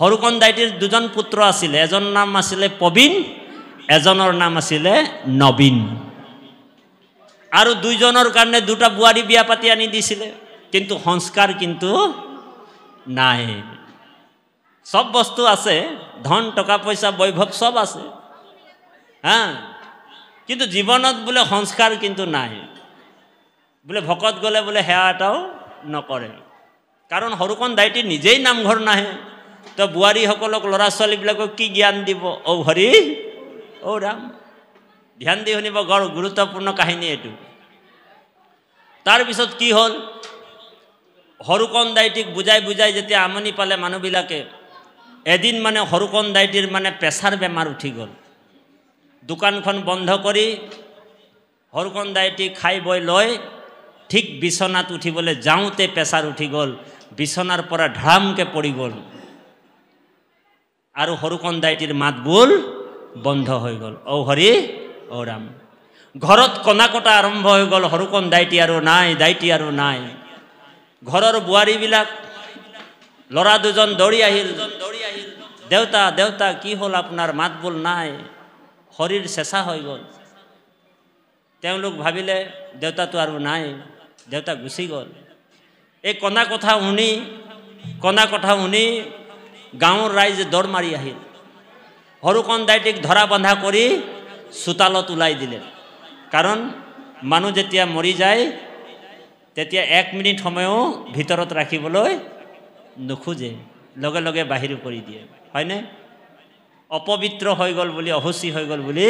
সৰুকণ দাইটিৰ দুজন পুত্ৰ আছিলে এজনৰ নাম আছিলে প্ৰবীণ এজনৰ নাম আছিলে নবীন আৰু দুইজনৰ কাৰণে দুটা বোৱাৰী বিয়া পাতি আনি দিছিলে কিন্তু সংস্কাৰ কিন্তু নাই চব বস্তু আছে ধন টকা পইচা বৈভৱ চব আছে হা কিন্তু জীৱনত বোলে সংস্কাৰ কিন্তু নাহে বোলে ভকত গ'লে বোলে সেৱা এটাও নকৰে কাৰণ সৰুকণ দায়িত্ব নিজেই নামঘৰ নাহে তো বোৱাৰীসকলক ল'ৰা ছোৱালীবিলাকক কি জ্ঞান দিব ঔ হৰি ঔ ৰাম ধ্যান দি শুনিব গড় গুৰুত্বপূৰ্ণ কাহিনী এইটো তাৰপিছত কি হ'ল সৰুকণ দায়িত্বিক বুজাই বুজাই যেতিয়া আমনি পালে মানুহবিলাকে এদিন মানে হরুকন্দাইটির মানে প্ৰেছাৰ বেমাৰ উঠি গ'ল দোকানখন বন্ধ কৰি হৰকন্দাইটি খাই বৈ লৈ ঠিক বিচনাত উঠিবলৈ যাওঁতে প্ৰেছাৰ উঠি গ'ল বিচনাৰ পৰা ঢামকৈ পৰি গ'ল আৰু সৰুকন্দাইটিৰ মাত বোল বন্ধ হৈ গ'ল অ হৰি অ ৰাম ঘৰত কনা কটা আৰম্ভ হৈ গ'ল সৰুকণ দাইটি আৰু নাই দাইটি আৰু নাই ঘৰৰ বোৱাৰীবিলাক ল'ৰা দুজন দৌৰি আহিল দেউতা দেউতা কি হ'ল আপোনাৰ মাত বোল নাই শৰীৰ চেঁচা হৈ গ'ল তেওঁলোক ভাবিলে দেউতাটো আৰু নাই দেউতা গুচি গ'ল এই কণা কথা শুনি কণা কথা শুনি গাঁৱৰ ৰাইজে দৌৰ মাৰি আহিল সৰু কণ দাইটিক ধৰা বন্ধা কৰি চোতালত ওলাই দিলে কাৰণ মানুহ যেতিয়া মৰি যায় তেতিয়া এক মিনিট সময়ো ভিতৰত ৰাখিবলৈ নোখোজে লগে লগে বাহিৰ কৰি দিয়ে হয়নে অপবিত্ৰ হৈ গ'ল বুলি অসুচী হৈ গ'ল বুলি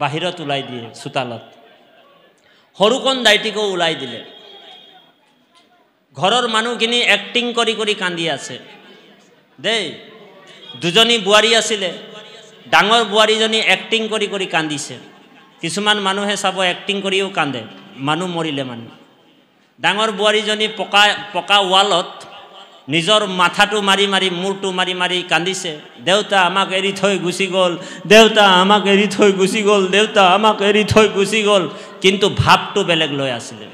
বাহিৰত ওলাই দিয়ে চোতালত সৰুকণ দাইটিকো ওলাই দিলে ঘৰৰ মানুহখিনি এক্টিং কৰি কৰি কান্দি আছে দেই দুজনী বোৱাৰী আছিলে ডাঙৰ বোৱাৰীজনী এক্টিং কৰি কৰি কান্দিছে কিছুমান মানুহে চাব এক্টিং কৰিও কান্দে মানুহ মৰিলে মানুহ ডাঙৰ বোৱাৰীজনী পকা পকা ৱালত নিজৰ মাথাটো মাৰি মাৰি মূৰটো মাৰি মাৰি কান্দিছে দেউতা আমাক এৰি থৈ গুচি গ'ল দেউতা আমাক এৰি থৈ গুচি গ'ল দেউতা আমাক এৰি থৈ গুচি গ'ল কিন্তু ভাৱটো বেলেগ লৈ আছিলে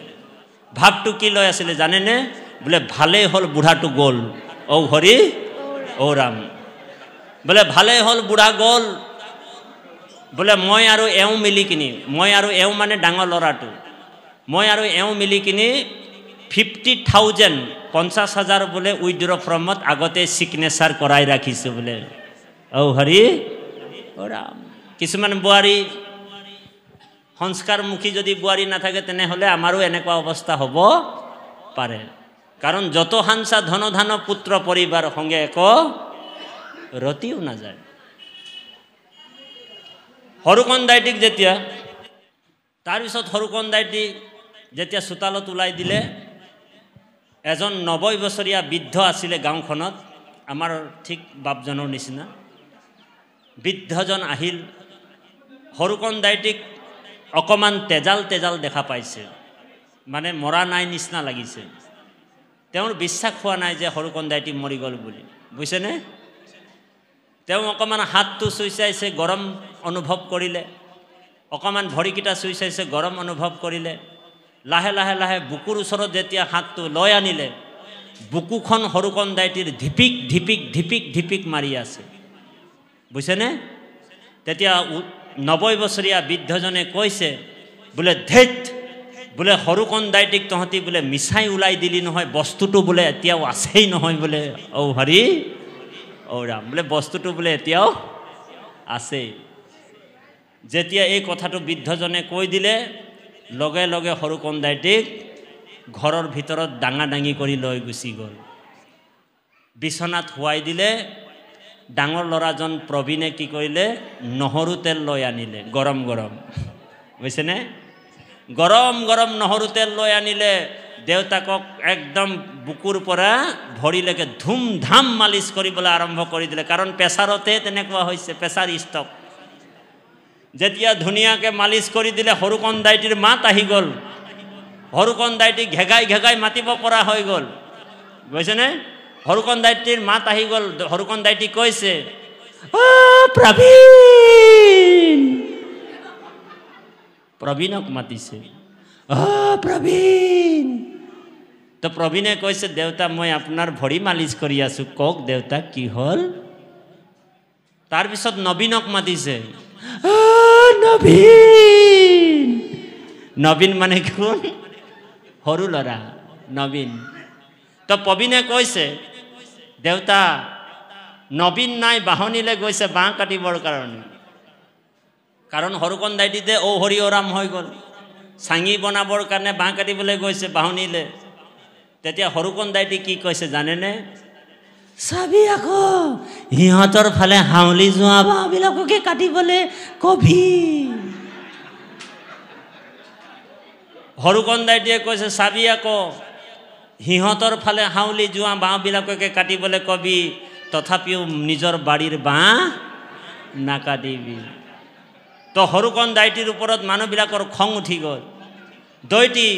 ভাৱটো কি লৈ আছিলে জানেনে বোলে ভালেই হ'ল বুঢ়াটো গ'ল ঔ হৰি ঔ ৰাম বোলে ভালেই হ'ল বুঢ়া গ'ল বোলে মই আৰু এওঁ মিলি কিনি মই আৰু এওঁ মানে ডাঙৰ ল'ৰাটো মই আৰু এওঁ মিলি কিনি ফিফটি থাউজেণ্ড পঞ্চাছ হাজাৰ বোলে উইড্ৰ ফৰ্মত আগতে চিগনেচাৰ কৰাই ৰাখিছোঁ বোলে অ' হৰি কিছুমান বোৱাৰী সংস্কাৰমুখী যদি বোৱাৰী নাথাকে তেনেহ'লে আমাৰো এনেকুৱা অৱস্থা হ'ব পাৰে কাৰণ যত হাঞ্চা ধন ধান পুত্ৰ পৰিবাৰ সংগে একো ৰতিও নাযায় সৰুকণ দাইটিক যেতিয়া তাৰপিছত সৰুকণ দাইটি যেতিয়া চোতালত ওলাই দিলে এজন নব্বৈ বছৰীয়া বৃদ্ধ আছিলে গাঁওখনত আমাৰ ঠিক বাপজনৰ নিচিনা বৃদ্ধজন আহিল সৰুকণ দাইটিক অকণমান তেজাল তেজাল দেখা পাইছে মানে মৰা নাই নিচিনা লাগিছে তেওঁৰ বিশ্বাস হোৱা নাই যে সৰুকণ দাইটি মৰি গ'ল বুলি বুজিছেনে তেওঁ অকণমান হাতটো চুই চাইছে গৰম অনুভৱ কৰিলে অকণমান ভৰিকেইটা চুই চাইছে গৰম অনুভৱ কৰিলে লাহে লাহে লাহে বুকুৰ ওচৰত যেতিয়া হাতটো লৈ আনিলে বুকুখন সৰুকণ দাইটিৰ ঢিপিক ঢিপিক ঢিপিক ঢিপিক মাৰি আছে বুজিছেনে তেতিয়া নব্বৈ বছৰীয়া বৃদ্ধজনে কৈছে বোলে ধেত বোলে সৰুকণ দাইটিক তহঁতি বোলে মিছাই ওলাই দিলি নহয় বস্তুটো বোলে এতিয়াও আছেই নহয় বোলে ঔ হৰি ঔ ৰাম বোলে বস্তুটো বোলে এতিয়াও আছেই যেতিয়া এই কথাটো বৃদ্ধজনে কৈ দিলে লগে লগে সৰু কন্দাইটিক ঘৰৰ ভিতৰত ডাঙা দাঙি কৰি লৈ গুচি গ'ল বিচনাত শুৱাই দিলে ডাঙৰ ল'ৰাজন প্ৰবীণে কি কৰিলে নহৰু তেল লৈ আনিলে গৰম গৰম বুজিছেনে গৰম গৰম নহৰু তেল লৈ আনিলে দেউতাকক একদম বুকুৰ পৰা ভৰিলৈকে ধুমধাম মালিচ কৰিবলৈ আৰম্ভ কৰি দিলে কাৰণ প্ৰেছাৰতে তেনেকুৱা হৈছে প্ৰেছাৰ ষ্টক যেতিয়া ধুনীয়াকে মালিচ কৰি দিলে সৰুকণ দাইটিৰ মাত আহি গ'ল সৰুকণ দাইটি ঘেগাই ঘেগাই মাতিব পৰা হৈ গ'ল বুজিছেনে সৰুকণ দাইটিৰ মাত আহি গ'ল সৰুকণ দাইটি কৈছে প্ৰবীণক মাতিছে প্ৰবীণ তো প্ৰবীণে কৈছে দেউতা মই আপোনাৰ ভৰি মালিচ কৰি আছোঁ কওক দেউতা কি হ'ল তাৰপিছত নবীনক মাতিছে নবীন নবীন মানে কোন সৰু ল'ৰা নবীন তো প্ৰবীণে কৈছে দেউতা নবীন নাই বাহনীলে গৈছে বাঁহ কাটিবৰ কাৰণে কাৰণ সৰুকণ দাইদিতে ঔ হৰি অৰাম হৈ গ'ল চাঙি বনাবৰ কাৰণে বাঁহ কাটিবলৈ গৈছে বাহনিলৈ তেতিয়া সৰুকণ দাইটি কি কৈছে জানেনে চাবি আকৌ সিহঁতৰ ফালে হাউলি যোৱা বাঁহবিলাককে কাটিবলৈ কবি হৰুকণ দাইটিয়ে কৈছে চাবি আকৌ সিহঁতৰ ফালে হাউলি যোৱা বাঁহবিলাককে কাটিবলৈ কবি তথাপিও নিজৰ বাৰীৰ বাঁহ নাকাটিবি তো সৰুকণ দাইটিৰ ওপৰত মানুহবিলাকৰ খং উঠি গ'ল দৈটি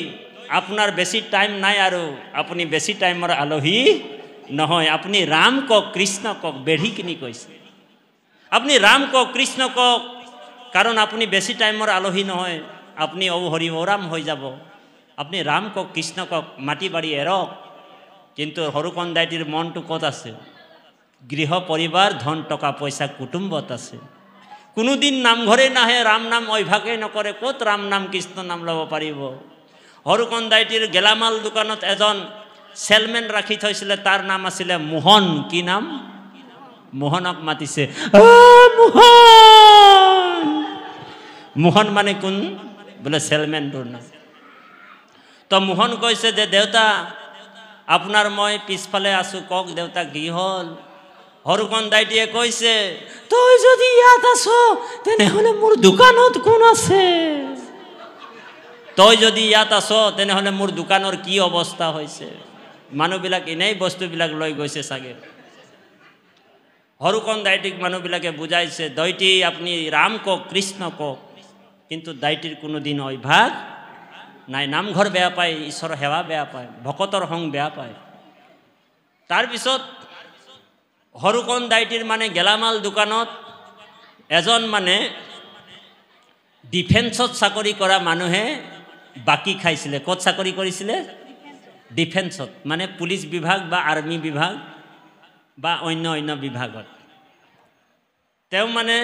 আপোনাৰ বেছি টাইম নাই আৰু আপুনি বেছি টাইমৰ আলহী নহয় আপুনি ৰাম কওক কৃষ্ণ কওক বেঢ়ি কিনি কৈছে আপুনি ৰাম কওক কৃষ্ণ কওক কাৰণ আপুনি বেছি টাইমৰ আলহী নহয় আপুনি অ হৰি অৰাম হৈ যাব আপুনি ৰাম কওক কৃষ্ণ কওক মাটি বাৰী এৰক কিন্তু সৰুকণ্ডাইটিৰ মনটো ক'ত আছে গৃহ পৰিবাৰ ধন টকা পইচা কুটুম্বত আছে কোনোদিন নামঘৰেই নাহে ৰাম নাম অভ্যাসেই নকৰে ক'ত ৰাম নাম কৃষ্ণ নাম ল'ব পাৰিব সৰুকণ্ডাইটিৰ গেলামাল দোকানত এজন সেলমেন রাখি থইছিলে তার নাম আছিলে মোহন কি নাম মোহনক মাতিছে মোহন মোহন মানে কোন বোলে চেলমেনটোৰ নাম তো মোহন কৈছে যে দেউতা আপোনাৰ মই পিছফালে আছোঁ কওক দেউতা কি হ'ল হরুকন দাইটিয়ে কৈছে তই যদি ইয়াত আছ তেনেহ'লে মোৰ দোকানত কোন আছে তই যদি ইয়াত আছ তেনেহ'লে মোৰ দোকানৰ কি অৱস্থা হৈছে মানুহবিলাক এনেই বস্তুবিলাক লৈ গৈছে চাগে সৰুকণ দায়িত্বিক মানুহবিলাকে বুজাইছে দৈতী আপুনি ৰাম কওক কৃষ্ণ কওক কিন্তু দায়িত্বৰ কোনোদিন অভ্যাস নাই নামঘৰ বেয়া পায় ঈশ্বৰৰ সেৱা বেয়া পায় ভকতৰ সং বেয়া পায় তাৰপিছত সৰুকণ দায়িত্বৰ মানে গেলামাল দোকানত এজন মানে ডিফেন্সত চাকৰি কৰা মানুহে বাকী খাইছিলে ক'ত চাকৰি কৰিছিলে ডিফেন্সত মানে পুলিচ বিভাগ বা আৰ্মি বিভাগ বা অন্য অন্য বিভাগত তেওঁ মানে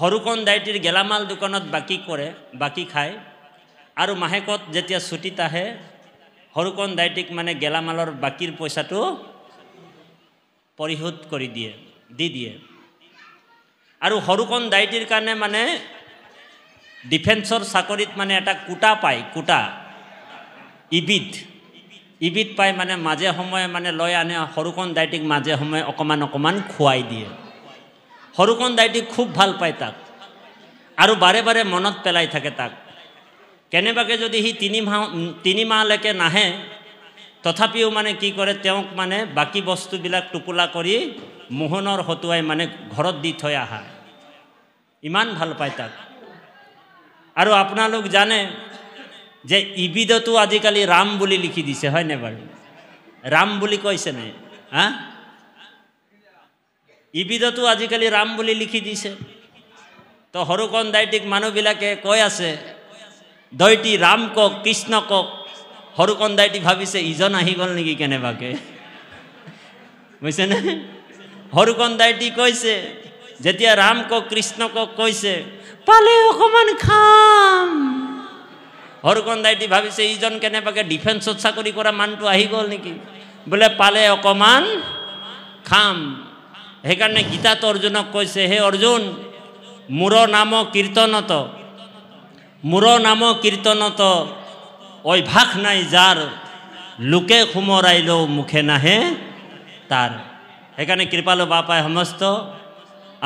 সৰুকণ দাইটিৰ গেলামাল দোকানত বাকী কৰে বাকী খায় আৰু মাহেকত যেতিয়া ছুটীত আহে সৰুকণ দাইটিক মানে গেলামালৰ বাকীৰ পইচাটো পৰিশোধ কৰি দিয়ে দি দিয়ে আৰু সৰুকণ দায়িত্বৰ কাৰণে মানে ডিফেন্সৰ চাকৰিত মানে এটা কোটা পায় কোটা ইবিদ ইবিদ পাই মানে মাজে সময়ে মানে লৈ আনে সৰুকণ দাইটিক মাজে সময়ে অকণমান অকণমান খুৱাই দিয়ে সৰুকণ দাইটিক খুব ভাল পায় তাক আৰু বাৰে বাৰে মনত পেলাই থাকে তাক কেনেবাকৈ যদি সি তিনিমাহ তিনিমাহলৈকে নাহে তথাপিও মানে কি কৰে তেওঁক মানে বাকী বস্তুবিলাক টোপোলা কৰি মোহনৰ হতুৱাই মানে ঘৰত দি থৈ আহা ইমান ভাল পায় তাক আৰু আপোনালোক জানে যে ইবিদতো আজিকালি রাম বুলি লিখি দিছে হয় নে বাৰু ৰাম বুলি কৈছে নে হা ইবিদতো আজিকালি ৰাম বুলি লিখি দিছে তো সৰুকণ দাইটিক মানুহবিলাকে কৈ আছে দৈটি ৰাম কওক কৃষ্ণ কওক সৰুকণ দাইটি ভাবিছে ইজন আহি গ'ল নেকি কেনেবাকৈ বুজিছেনে সৰুকণ দাইটি কৈছে যেতিয়া ৰাম কওক কৃষ্ণ কওক কৈছে পালে অকণমান খাম হরকন্দাইটি ভাবিছে ইজন কেনেবাকে ডিফেন্সত চাকৰি কৰা মানটো আহি গ'ল নেকি বোলে পালে অকণমান খাম সেইকাৰণে গীতাত অৰ্জুনক কৈছে হে অৰ্জুন মোৰ নাম কীৰ্তনত মোৰ নাম কীৰ্তনত অভ্যাস নাই যাৰ লোকে সুমৰাইলেও মুখে নাহে তাৰ সেইকাৰণে কৃপালো বাপাই সমস্ত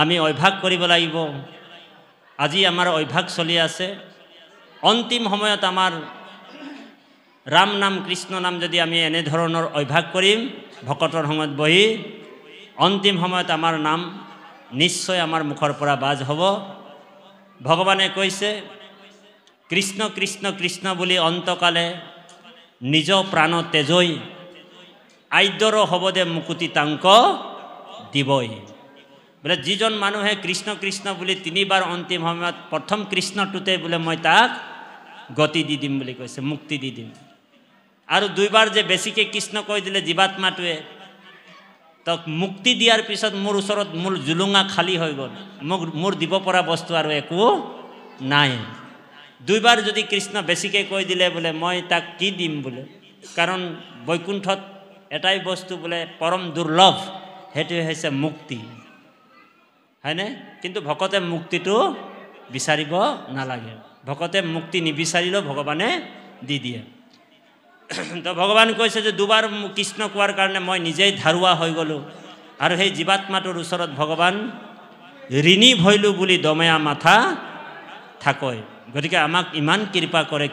আমি অভ্যাস কৰিব লাগিব আজি আমাৰ অভ্যাস চলি আছে অন্তিম সময়ত আমাৰ ৰাম নাম কৃষ্ণ নাম যদি আমি এনেধৰণৰ অভ্যাস কৰিম ভকতৰ সময়ত বহি অন্তিম সময়ত আমাৰ নাম নিশ্চয় আমাৰ মুখৰ পৰা বাজ হ'ব ভগৱানে কৈছে কৃষ্ণ কৃষ্ণ কৃষ্ণ বুলি অন্তকালে নিজ প্ৰাণ তেজৈ আদ্যৰ হ'ব দে মুকুতি তাংক দিবই বোলে যিজন মানুহে কৃষ্ণ কৃষ্ণ বুলি তিনিবাৰ অন্তিম সময়ত প্ৰথম কৃষ্ণটোতে বোলে মই তাক গতি দি দিম বুলি কৈছে মুক্তি দি দিম আৰু দুইবাৰ যে বেছিকৈ কৃষ্ণ কৈ দিলে জীৱাত্মাটোৱে তক মুক্তি দিয়াৰ পিছত মোৰ ওচৰত মোৰ জুলুঙা খালী হৈ গ'ল মোক মোৰ দিব পৰা বস্তু আৰু একো নাই দুইবাৰ যদি কৃষ্ণ বেছিকৈ কৈ দিলে বোলে মই তাক কি দিম বোলে কাৰণ বৈকুণ্ঠত এটাই বস্তু বোলে পৰম দুৰ্লভ সেইটোৱে হৈছে মুক্তি হয়নে কিন্তু ভকতে মুক্তিটো বিচাৰিব নালাগে ভকতে মুক্তি নিবিচাৰিলেও ভগৱানে দি দিয়ে তো ভগৱান কৈছে যে দুবাৰ কৃষ্ণ কোৱাৰ কাৰণে মই নিজেই ধাৰুৱা হৈ গ'লোঁ আৰু সেই জীৱাত্মাটোৰ ওচৰত ভগৱান ঋণী ভৈলোঁ বুলি দমেয়া মাথা থাকয় গতিকে আমাক ইমান কৃপা কৰে